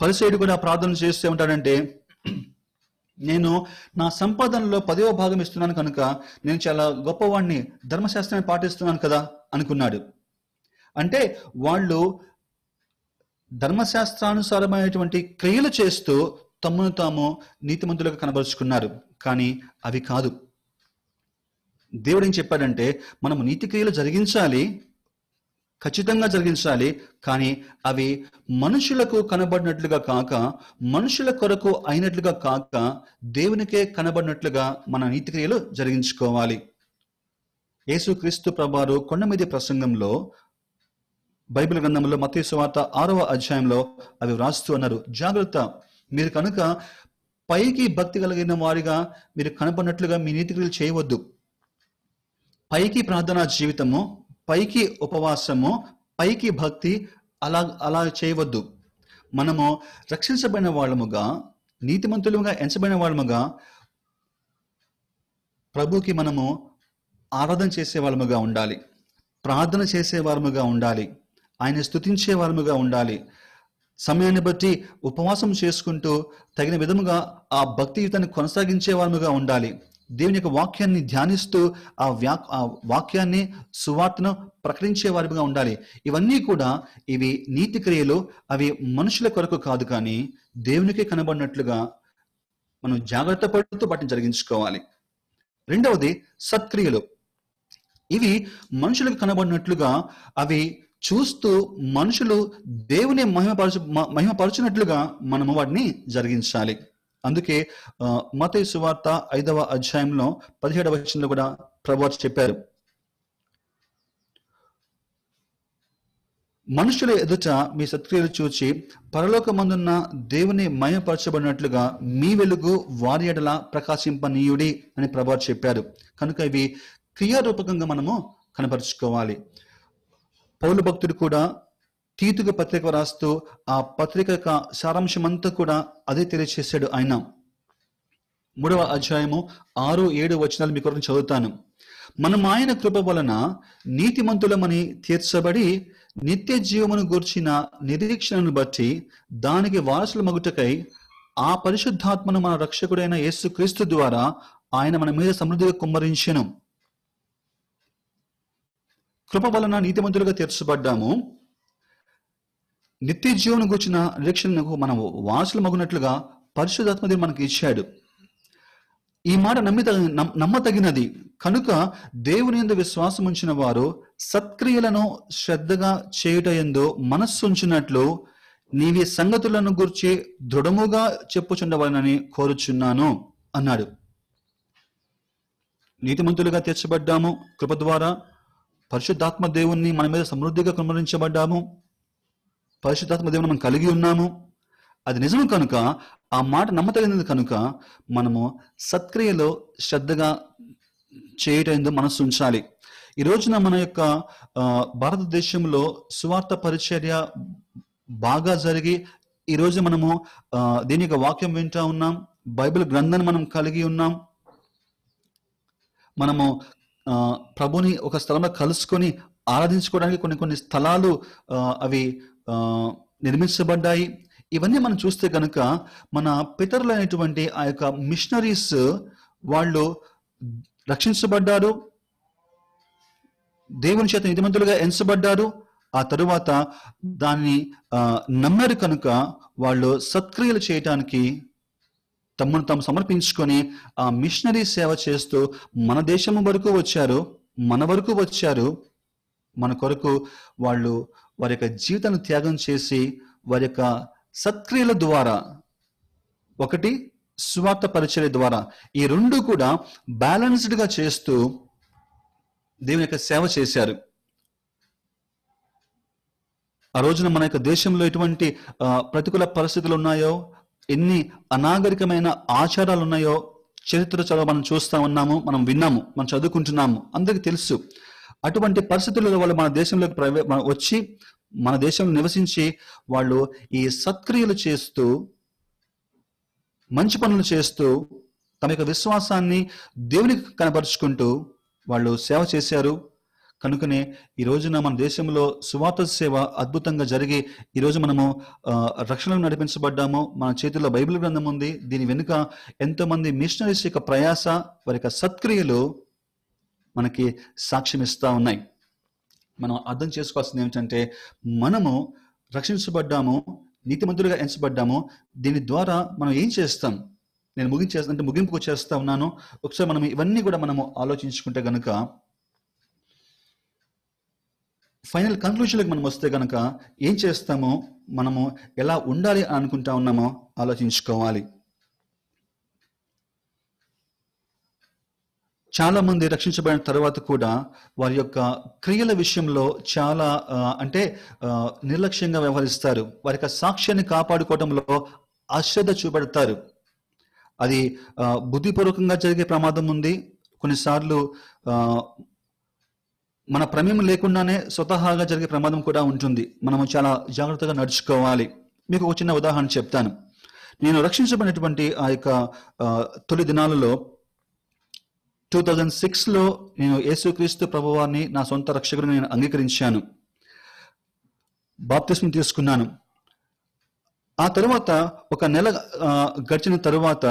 పరిసేడు కూడా ప్రార్థన చేస్తూ ఉంటాడంటే నేను నా సంపాదనలో పదవ భాగం ఇస్తున్నాను కనుక నేను చాలా గొప్పవాడిని ధర్మశాస్త్రాన్ని పాటిస్తున్నాను కదా అనుకున్నాడు అంటే వాళ్ళు ధర్మశాస్త్రానుసారమైనటువంటి క్రియలు చేస్తూ తమ్మును తాము నీతిమంతులుగా కనబరుచుకున్నారు కానీ అవి కాదు దేవుడు ఏం చెప్పాడంటే మనము నీతి క్రియలు జరిగించాలి ఖచ్చితంగా జరిగించాలి కానీ అవి మనుషులకు కనబడినట్లుగా కాక మనుషుల కొరకు అయినట్లుగా కాక దేవునికే కనబడినట్లుగా మన నీతి క్రియలు జరిగించుకోవాలి యేసుక్రీస్తు ప్రభారు కొండమిది ప్రసంగంలో బైబిల్ గ్రంథంలో మత వార్త ఆరవ అధ్యాయంలో అవి వ్రాస్తూ అన్నారు జాగ్రత్త మీరు కనుక పైకి భక్తి కలిగిన వారిగా మీరు కనపడినట్లుగా మీ నీతి క్రియలు చేయవద్దు పైకి ప్రార్థనా జీవితము పైకి ఉపవాసము పైకి భక్తి అలా అలా చేయవద్దు మనము రక్షించబడిన వాళ్ళముగా నీతిమంతులుగా ఎంచబడిన వాళ్ళముగా ప్రభుకి మనము ఆరాధన చేసే వాళ్ళముగా ఉండాలి ప్రార్థన చేసే వారముగా ఉండాలి ఆయన స్థుతించే వారముగా ఉండాలి సమయాన్ని బట్టి ఉపవాసం చేసుకుంటూ తగిన విధముగా ఆ భక్తియుతాన్ని కొనసాగించే వారముగా ఉండాలి దేవుని యొక్క వాక్యాన్ని ధ్యానిస్తూ ఆ వ్యా ఆ వాక్యాన్ని సువార్తను ప్రకటించే వారిగా ఉండాలి ఇవన్నీ కూడా ఇవి నీతి క్రియలు అవి మనుషుల కొరకు కాదు కానీ దేవునికే కనబడినట్లుగా మనం జాగ్రత్త పడుతూ వాటిని జరిగించుకోవాలి రెండవది సత్క్రియలు ఇవి మనుషులకు కనబడినట్లుగా అవి చూస్తూ మనుషులు దేవుని మహిమపరచు మహిమపరచునట్లుగా మనము వాటిని జరిగించాలి అందుకే మత సువార్త ఐదవ అధ్యాయంలో పదిహేడవ వచనంలో కూడా ప్రభాస్ చెప్పారు మనుషుల ఎదుట మీ సత్క్రియలు చూచి పరలోకమందున్న దేవుని మయపరచబడినట్లుగా మీ వెలుగు వారి ఎడల ప్రకాశింపనీయుడి అని ప్రభు చెప్పారు కనుక ఇవి క్రియారూపకంగా మనము కనపరుచుకోవాలి పౌలు భక్తుడు కూడా తీతుగా పత్రిక రాస్తూ ఆ పత్రిక యొక్క సారాంశమంతా కూడా అదే తెలియచేశాడు ఆయన మూడవ అధ్యాయము ఆరు ఏడు వచనాలు మీ కొరకు చదువుతాను మనం ఆయన కృప వలన నీతిమంతులమని తీర్చబడి నిత్య జీవమును గూర్చిన నిరీక్షణను బట్టి దానికి వారసుల మగుటకై ఆ పరిశుద్ధాత్మను మన రక్షకుడైన యేసుక్రీస్తు ద్వారా ఆయన మన మీద సమృద్ధిగా కుమ్మరించను కృప వలన నీతిమంతులుగా తీర్చబడ్డాము నిత్య జీవన గుచ్చిన నిరీక్షణకు మనం వాసులు మగునట్లుగా పరిశుధాత్మ మనకి ఇచ్చాడు ఈ మాట నమ్మి నమ్మతగినది కనుక దేవుని ఎందు విశ్వాసం ఉంచిన వారు సత్క్రియలను శ్రద్ధగా చేయుట ఎందు మనస్సుంచినట్లు నీవి సంగతులను గురించి దృఢముగా చెప్పుచుండవాలని కోరుచున్నాను అన్నాడు నీతిమంతులుగా తీర్చబడ్డాము కృప ద్వారా పరిశుద్ధాత్మ దేవుణ్ణి మన మీద సమృద్ధిగా కుమరించబడ్డాము పరిశుద్ధాత్మ దేవుని మనం కలిగి ఉన్నాము అది నిజము కనుక ఆ మాట నమ్మతగినది కనుక మనము సత్క్రియలో శ్రద్ధగా చేయటం మనసు ఉంచాలి ఈ రోజున మన యొక్క భారతదేశంలో సువార్త పరిచర్య బాగా జరిగి ఈరోజు మనము దీని యొక్క వాక్యం వింటా ఉన్నాం బైబిల్ గ్రంథాన్ని మనం కలిగి ఉన్నాం మనము ప్రభుని ఒక స్థలంలో కలుసుకొని ఆరాధించుకోవడానికి కొన్ని కొన్ని స్థలాలు అవి నిర్మించబడ్డాయి ఇవన్నీ మనం చూస్తే కనుక మన పితరులైనటువంటి ఆ యొక్క మిషనరీస్ వాళ్ళు రక్షించబడ్డారు దేవుని చేత నిధిమంతులుగా ఎంచబడ్డారు ఆ తరువాత దాన్ని నమ్మారు కనుక వాళ్ళు సత్క్రియలు చేయటానికి తమను తాము సమర్పించుకొని ఆ మిషనరీ సేవ చేస్తూ మన దేశం వరకు వచ్చారు మన వరకు వచ్చారు మన కొరకు వాళ్ళు వారి యొక్క జీవితాన్ని త్యాగం చేసి వారి యొక్క సత్క్రియల ద్వారా ఒకటి స్వార్థ పరిచర్య ద్వారా ఈ రెండు కూడా బ్యాలెన్స్డ్గా చేస్తూ దేవుని యొక్క సేవ చేశారు ఆ రోజున మన యొక్క దేశంలో ఎటువంటి ప్రతికూల పరిస్థితులు ఉన్నాయో ఎన్ని అనాగరికమైన ఆచారాలు ఉన్నాయో చరిత్ర చదువు మనం చూస్తా ఉన్నాము మనం విన్నాము మనం చదువుకుంటున్నాము అందరికి తెలుసు అటువంటి పరిస్థితుల వాళ్ళు మన దేశంలోకి ప్రవే వచ్చి మన దేశంలో నివసించి వాళ్ళు ఈ సత్క్రియలు చేస్తూ మంచి పనులు చేస్తూ తమ యొక్క విశ్వాసాన్ని దేవునికి కనపరుచుకుంటూ వాళ్ళు సేవ చేశారు కనుకనే ఈ రోజున మన దేశంలో సువాత సేవ అద్భుతంగా జరిగి ఈరోజు మనము రక్షణలు నడిపించబడ్డాము మన చేతిలో బైబిల్ గ్రంథం ఉంది దీని వెనుక ఎంతోమంది మిషనరీస్ యొక్క ప్రయాస వారి యొక్క సత్క్రియలు మనకి సాక్ష్యం ఇస్తూ ఉన్నాయి మనం అర్థం చేసుకోవాల్సింది ఏమిటంటే మనము రక్షించబడ్డాము నీతిమంతులుగా ఎంచబడ్డాము దీని ద్వారా మనం ఏం చేస్తాం నేను ముగించే అంటే ముగింపుకు వచ్చేస్తా ఉన్నాను ఒకసారి మనం ఇవన్నీ కూడా మనము ఆలోచించుకుంటే కనుక ఫైనల్ కన్క్లూషన్లకు మనం వస్తే గనక ఏం చేస్తామో మనము ఎలా ఉండాలి అనుకుంటా ఉన్నామో ఆలోచించుకోవాలి చాలా మంది రక్షించబడిన తర్వాత కూడా వారి యొక్క క్రియల విషయంలో చాలా అంటే నిర్లక్ష్యంగా వ్యవహరిస్తారు వారి యొక్క సాక్ష్యాన్ని కాపాడుకోవడంలో అశ్రద్ధ చూపెడతారు అది బుద్ధిపూర్వకంగా జరిగే ప్రమాదం ఉంది కొన్నిసార్లు మన ప్రమేయం లేకుండానే స్వతహాగా జరిగే ప్రమాదం కూడా ఉంటుంది మనము చాలా జాగ్రత్తగా నడుచుకోవాలి మీకు ఒక చిన్న ఉదాహరణ చెప్తాను నేను రక్షించబడినటువంటి ఆ యొక్క తొలి దినాలలో టూ థౌజండ్ సిక్స్లో నేను యేసుక్రీస్తు ప్రభువాన్ని నా సొంత రక్షకుడు నేను అంగీకరించాను బాప్తిస్ని తీసుకున్నాను ఆ తర్వాత ఒక నెల గడిచిన తరువాత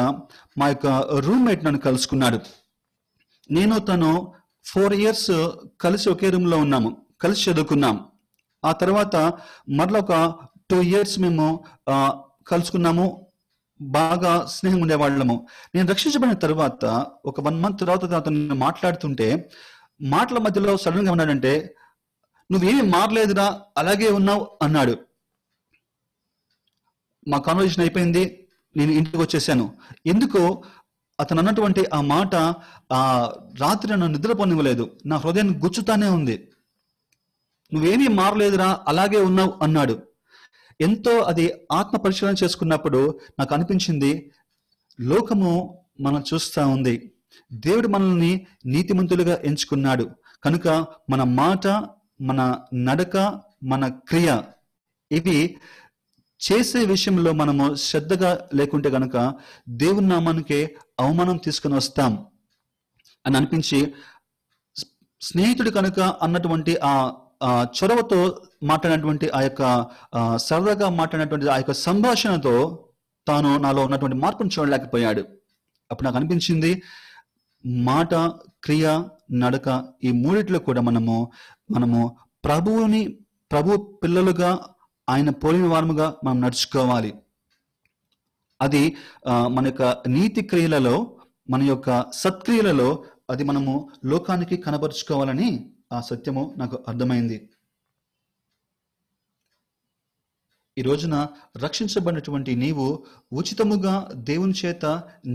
మా యొక్క రూమ్మేట్ నన్ను కలుసుకున్నాడు నేను తను ఫోర్ ఇయర్స్ కలిసి ఒకే రూమ్లో ఉన్నాము కలిసి చదువుకున్నాం ఆ తర్వాత మరలా ఒక టూ ఇయర్స్ మేము కలుసుకున్నాము బాగా స్నేహం ఉండేవాళ్ళము నేను రక్షించబడిన తర్వాత ఒక వన్ మంత్ తర్వాత అతను మాట్లాడుతుంటే మాటల మధ్యలో సడన్ గా ఉన్నాడంటే నువ్వేమి మారలేదురా అలాగే ఉన్నావు అన్నాడు మా కాన్వర్జేషన్ అయిపోయింది నేను ఇంటికి వచ్చేసాను ఎందుకు అతను అన్నటువంటి ఆ మాట ఆ రాత్రి నన్ను నిద్రపోనివ్వలేదు నా హృదయాన్ని గుచ్చుతానే ఉంది నువ్వేమీ మారలేదురా అలాగే ఉన్నావు అన్నాడు ఎంతో అది ఆత్మ పరిశీలన చేసుకున్నప్పుడు నాకు అనిపించింది లోకము మనం చూస్తూ ఉంది దేవుడు మనల్ని నీతిమంతులుగా ఎంచుకున్నాడు కనుక మన మాట మన నడక మన క్రియ ఇవి చేసే విషయంలో మనము శ్రద్ధగా లేకుంటే గనక దేవుని నామానికే అవమానం తీసుకుని వస్తాం అని అనిపించి స్నేహితుడు కనుక అన్నటువంటి ఆ చొరవతో మాట్లాడినటువంటి ఆ యొక్క సరదాగా మాట్లాడినటువంటి ఆ యొక్క సంభాషణతో తాను నాలో ఉన్నటువంటి మార్పును చూడలేకపోయాడు అప్పుడు నాకు అనిపించింది మాట క్రియ నడక ఈ మూడిట్లో కూడా మనము మనము ప్రభువుని ప్రభు పిల్లలుగా ఆయన పోలిన వారముగా మనం నడుచుకోవాలి అది మన యొక్క నీతి క్రియలలో మన యొక్క సత్క్రియలలో అది మనము లోకానికి కనబరుచుకోవాలని ఆ సత్యము నాకు అర్థమైంది ఈ రోజున రక్షించబడినటువంటి నీవు ఉచితముగా దేవుని చేత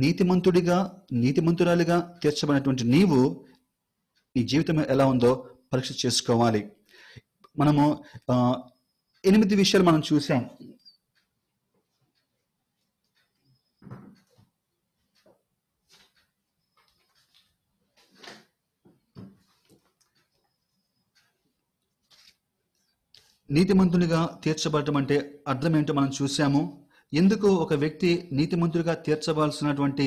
నీతిమంతుడిగా నీతిమంతురాలిగా తీర్చబడినటువంటి నీవు నీ జీవితం ఎలా ఉందో పరీక్ష చేసుకోవాలి మనము ఎనిమిది విషయాలు మనం చూసాం నీతిమంతునిగా తీర్చబడటం అంటే అర్థం ఏంటో మనం చూసాము ఎందుకు ఒక వ్యక్తి నీతిమంతుడిగా తీర్చవలసినటువంటి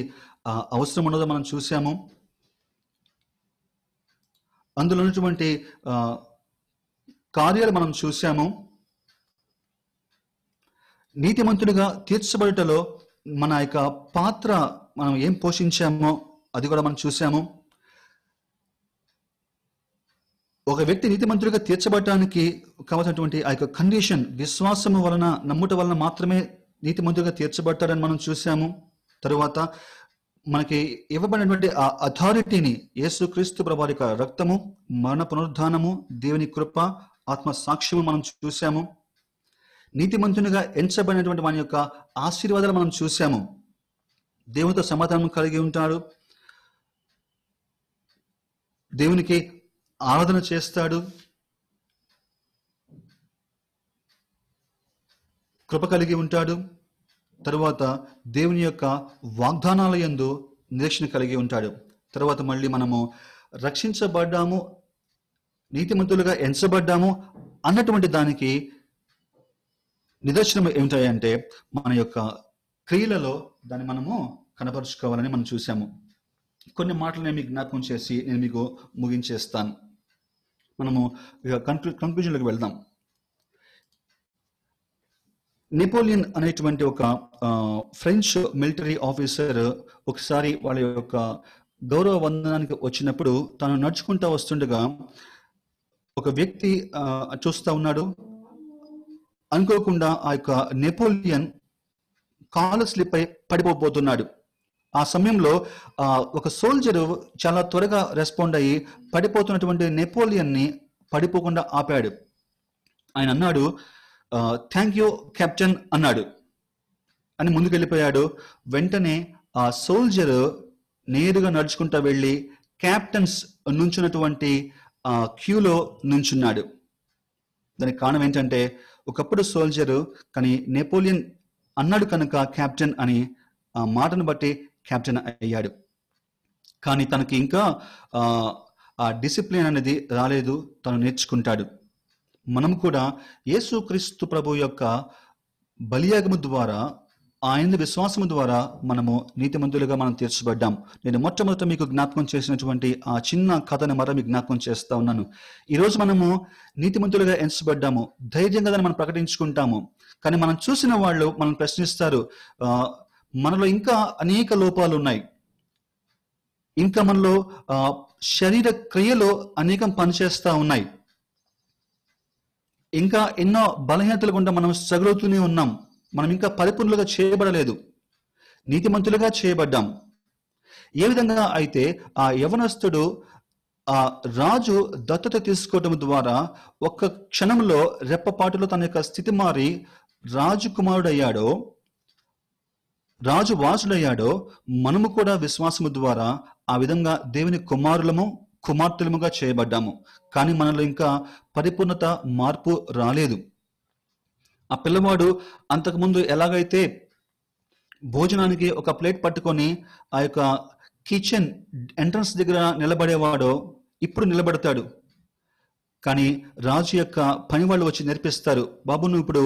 అవసరం ఉన్నదో మనం చూసాము అందులో ఉన్నటువంటి కార్యాలు మనం చూసాము నీతిమంతుడిగా తీర్చబడటలో మన యొక్క పాత్ర మనం ఏం పోషించామో అది కూడా మనం చూసాము ఒక వ్యక్తి నీతి మంత్రిగా తీర్చబడటానికి కావాల్సినటువంటి ఆ యొక్క కండిషన్ విశ్వాసము వలన నమ్ముట వలన మాత్రమే నీతి మంత్రిగా తీర్చబడతాడని మనం చూసాము తరువాత మనకి ఇవ్వబడినటువంటి ఆ అథారిటీని యేసుక్రీస్తు ప్రభావ యొక్క రక్తము మరణ పునరుద్ధానము దేవుని కృప ఆత్మ సాక్ష్యము మనం చూసాము మంత్రునిగా ఎంచబడినటువంటి వాని యొక్క ఆశీర్వాదాలు మనం చూసాము దేవునితో సమాధానం కలిగి ఉంటాడు దేవునికి ఆరాధన చేస్తాడు కృప కలిగి ఉంటాడు తరువాత దేవుని యొక్క వాగ్దానాల ఎందు నిరీక్షణ కలిగి ఉంటాడు తర్వాత మళ్ళీ మనము రక్షించబడ్డాము నీతిమంతులుగా ఎంచబడ్డాము అన్నటువంటి దానికి నిదర్శనం ఏమిటాయంటే మన యొక్క క్రియలలో దాన్ని మనము కనపరుచుకోవాలని మనం చూసాము కొన్ని మాటలు నేను మీకు జ్ఞాపకం చేసి నేను మీకు ముగించేస్తాను మనము కన్క్లూ కంక్లూజన్లోకి వెళ్దాం నెపోలియన్ అనేటువంటి ఒక ఫ్రెంచ్ మిలిటరీ ఆఫీసర్ ఒకసారి వాళ్ళ యొక్క గౌరవ వందనానికి వచ్చినప్పుడు తాను నడుచుకుంటా వస్తుండగా ఒక వ్యక్తి చూస్తూ ఉన్నాడు అనుకోకుండా ఆ యొక్క నెపోలియన్ కాలు స్లిప్ అయి పడిపోబోతున్నాడు ఆ సమయంలో ఒక సోల్జరు చాలా త్వరగా రెస్పాండ్ అయ్యి పడిపోతున్నటువంటి నెపోలియన్ని పడిపోకుండా ఆపాడు ఆయన అన్నాడు థ్యాంక్ యూ కెప్టెన్ అన్నాడు అని ముందుకెళ్ళిపోయాడు వెంటనే ఆ సోల్జర్ నేరుగా నడుచుకుంటా వెళ్ళి క్యాప్టెన్స్ నుంచున్నటువంటి క్యూలో నుంచున్నాడు దానికి కారణం ఏంటంటే ఒకప్పుడు సోల్జరు కానీ నెపోలియన్ అన్నాడు కనుక క్యాప్టెన్ అని ఆ మాటను బట్టి క్యాప్టెన్ అయ్యాడు కానీ తనకి ఇంకా ఆ డిసిప్లిన్ అనేది రాలేదు తను నేర్చుకుంటాడు మనం కూడా యేసుక్రీస్తు ప్రభు యొక్క బలియాగము ద్వారా ఆయన విశ్వాసము ద్వారా మనము నీతిమంతులుగా మనం తీర్చబడ్డాం నేను మొట్టమొదట మీకు జ్ఞాపకం చేసినటువంటి ఆ చిన్న కథను మరో మీకు జ్ఞాపకం చేస్తా ఉన్నాను ఈరోజు మనము నీతిమంతులుగా ఎంచబడ్డాము ధైర్యంగా దాన్ని మనం ప్రకటించుకుంటాము కానీ మనం చూసిన వాళ్ళు మనం ప్రశ్నిస్తారు మనలో ఇంకా అనేక లోపాలు ఉన్నాయి ఇంకా మనలో శరీర క్రియలో అనేకం పనిచేస్తూ ఉన్నాయి ఇంకా ఎన్నో బలహీనతలు గుండా మనం సగలుతూనే ఉన్నాం మనం ఇంకా పరిపూర్ణలుగా చేయబడలేదు నీతిమంతులుగా చేయబడ్డాం ఏ విధంగా అయితే ఆ యవనస్తుడు ఆ రాజు దత్తత తీసుకోవడం ద్వారా ఒక్క క్షణంలో రెప్పపాటులో తన యొక్క స్థితి మారి రాజకుమారుడయ్యాడో రాజు వాసుడయ్యాడో మనము కూడా విశ్వాసము ద్వారా ఆ విధంగా దేవుని కుమారులము కుమార్తెలముగా చేయబడ్డాము కానీ మనలో ఇంకా పరిపూర్ణత మార్పు రాలేదు ఆ పిల్లవాడు అంతకుముందు ఎలాగైతే భోజనానికి ఒక ప్లేట్ పట్టుకొని ఆ యొక్క కిచెన్ ఎంట్రన్స్ దగ్గర నిలబడేవాడో ఇప్పుడు నిలబడతాడు కానీ రాజు యొక్క పని వాళ్ళు వచ్చి నేర్పిస్తారు బాబు నువ్వు ఇప్పుడు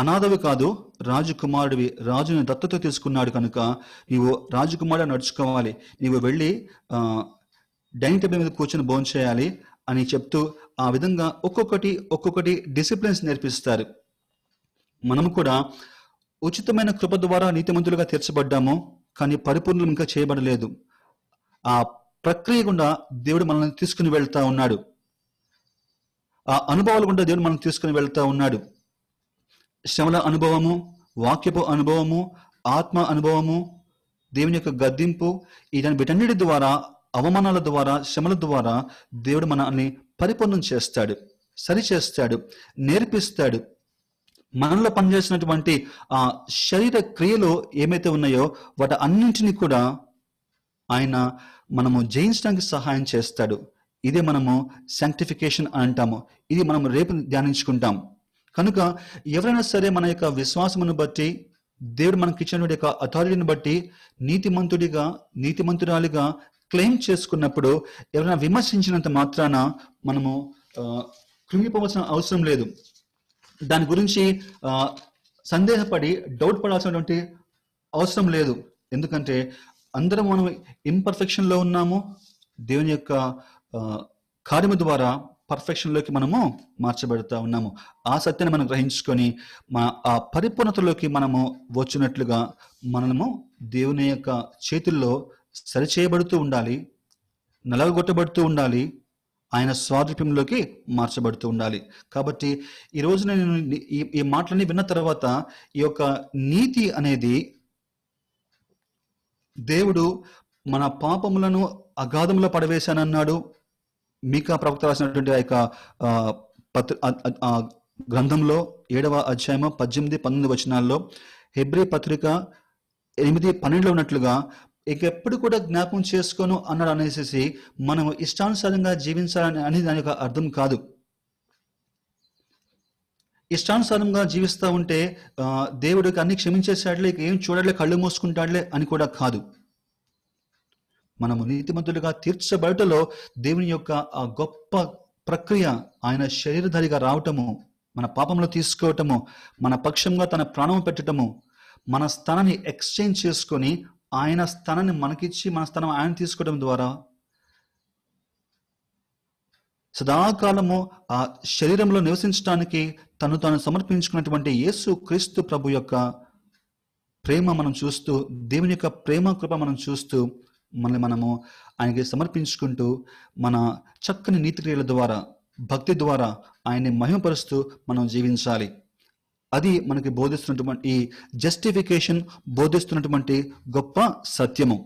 అనాథవి కాదు రాజకుమారుడివి రాజుని దత్తత తీసుకున్నాడు కనుక నీవు రాజకుమారుడు నడుచుకోవాలి నీవు వెళ్ళి డైనింగ్ టేబుల్ మీద కూర్చొని భోజనం చేయాలి అని చెప్తూ ఆ విధంగా ఒక్కొక్కటి ఒక్కొక్కటి డిసిప్లిన్స్ నేర్పిస్తారు మనం కూడా ఉచితమైన కృప ద్వారా నీతిమంతులుగా తీర్చబడ్డాము కానీ పరిపూర్ణలు ఇంకా చేయబడలేదు ఆ ప్రక్రియ గుండా దేవుడు మనల్ని తీసుకుని వెళ్తా ఉన్నాడు ఆ అనుభవాలు గుండా దేవుడు మనల్ని తీసుకుని వెళ్తా ఉన్నాడు శమల అనుభవము వాక్యపు అనుభవము ఆత్మ అనుభవము దేవుని యొక్క గద్దింపు ఇదని వీటన్నిటి ద్వారా అవమానాల ద్వారా శమల ద్వారా దేవుడు మనల్ని పరిపూర్ణం చేస్తాడు సరిచేస్తాడు నేర్పిస్తాడు మనలో పనిచేసినటువంటి ఆ శరీర క్రియలు ఏమైతే ఉన్నాయో వాటి అన్నింటినీ కూడా ఆయన మనము జయించడానికి సహాయం చేస్తాడు ఇదే మనము శాంక్టిఫికేషన్ అంటాము ఇది మనం రేపు ధ్యానించుకుంటాం కనుక ఎవరైనా సరే మన యొక్క విశ్వాసమును బట్టి దేవుడు మనకి ఇచ్చినటువంటి యొక్క అథారిటీని బట్టి నీతిమంతుడిగా నీతిమంతురాలిగా క్లెయిమ్ చేసుకున్నప్పుడు ఎవరైనా విమర్శించినంత మాత్రాన మనము కృంగిపోవాల్సిన అవసరం లేదు దాని గురించి సందేహపడి డౌట్ పడాల్సినటువంటి అవసరం లేదు ఎందుకంటే అందరం మనం ఇంపర్ఫెక్షన్లో ఉన్నాము దేవుని యొక్క కార్యము ద్వారా పర్ఫెక్షన్లోకి మనము మార్చబడుతూ ఉన్నాము ఆ సత్యాన్ని మనం గ్రహించుకొని మా ఆ పరిపూర్ణతలోకి మనము వచ్చినట్లుగా మనము దేవుని యొక్క చేతుల్లో సరిచేయబడుతూ ఉండాలి నలగొట్టబడుతూ ఉండాలి ఆయన స్వాదృప్యంలోకి మార్చబడుతూ ఉండాలి కాబట్టి ఈరోజు నేను ఈ మాటలన్నీ విన్న తర్వాత ఈ యొక్క నీతి అనేది దేవుడు మన పాపములను అగాధంలో పడవేశానన్నాడు మీకా ప్రవక్త రాసినటువంటి ఆ యొక్క పత్ర గ్రంథంలో ఏడవ అధ్యాయము పద్దెనిమిది పంతొమ్మిది వచనాల్లో హెబ్రి పత్రిక ఎనిమిది పన్నెండులో ఉన్నట్లుగా ఎప్పుడు కూడా జ్ఞాపకం చేసుకోను అన్నాడు అనేసి మనం ఇష్టానుసారంగా జీవించాలని అనేది దాని యొక్క అర్థం కాదు ఇష్టానుసారంగా జీవిస్తూ ఉంటే దేవుడికి అన్ని క్షమించేసాడులే ఏం చూడలే కళ్ళు మూసుకుంటాడులే అని కూడా కాదు మనము నీతిమంతులుగా తీర్చబడటలో దేవుని యొక్క ఆ గొప్ప ప్రక్రియ ఆయన శరీరధారిగా రావటము మన పాపంలో తీసుకోవటము మన పక్షంగా తన ప్రాణం పెట్టడము మన స్థానాన్ని ఎక్స్చేంజ్ చేసుకొని ఆయన స్థానాన్ని మనకిచ్చి మన స్థానం ఆయన తీసుకోవడం ద్వారా సదాకాలము ఆ శరీరంలో నివసించడానికి తను తాను సమర్పించుకున్నటువంటి యేసు క్రీస్తు ప్రభు యొక్క ప్రేమ మనం చూస్తూ దేవుని యొక్క ప్రేమ కృప మనం చూస్తూ మనల్ని మనము ఆయనకి సమర్పించుకుంటూ మన చక్కని నీతిక్రియల ద్వారా భక్తి ద్వారా ఆయన్ని మహిమపరుస్తూ మనం జీవించాలి అది మనకి బోధిస్తున్నటువంటి ఈ జస్టిఫికేషన్ బోధిస్తున్నటువంటి గొప్ప సత్యము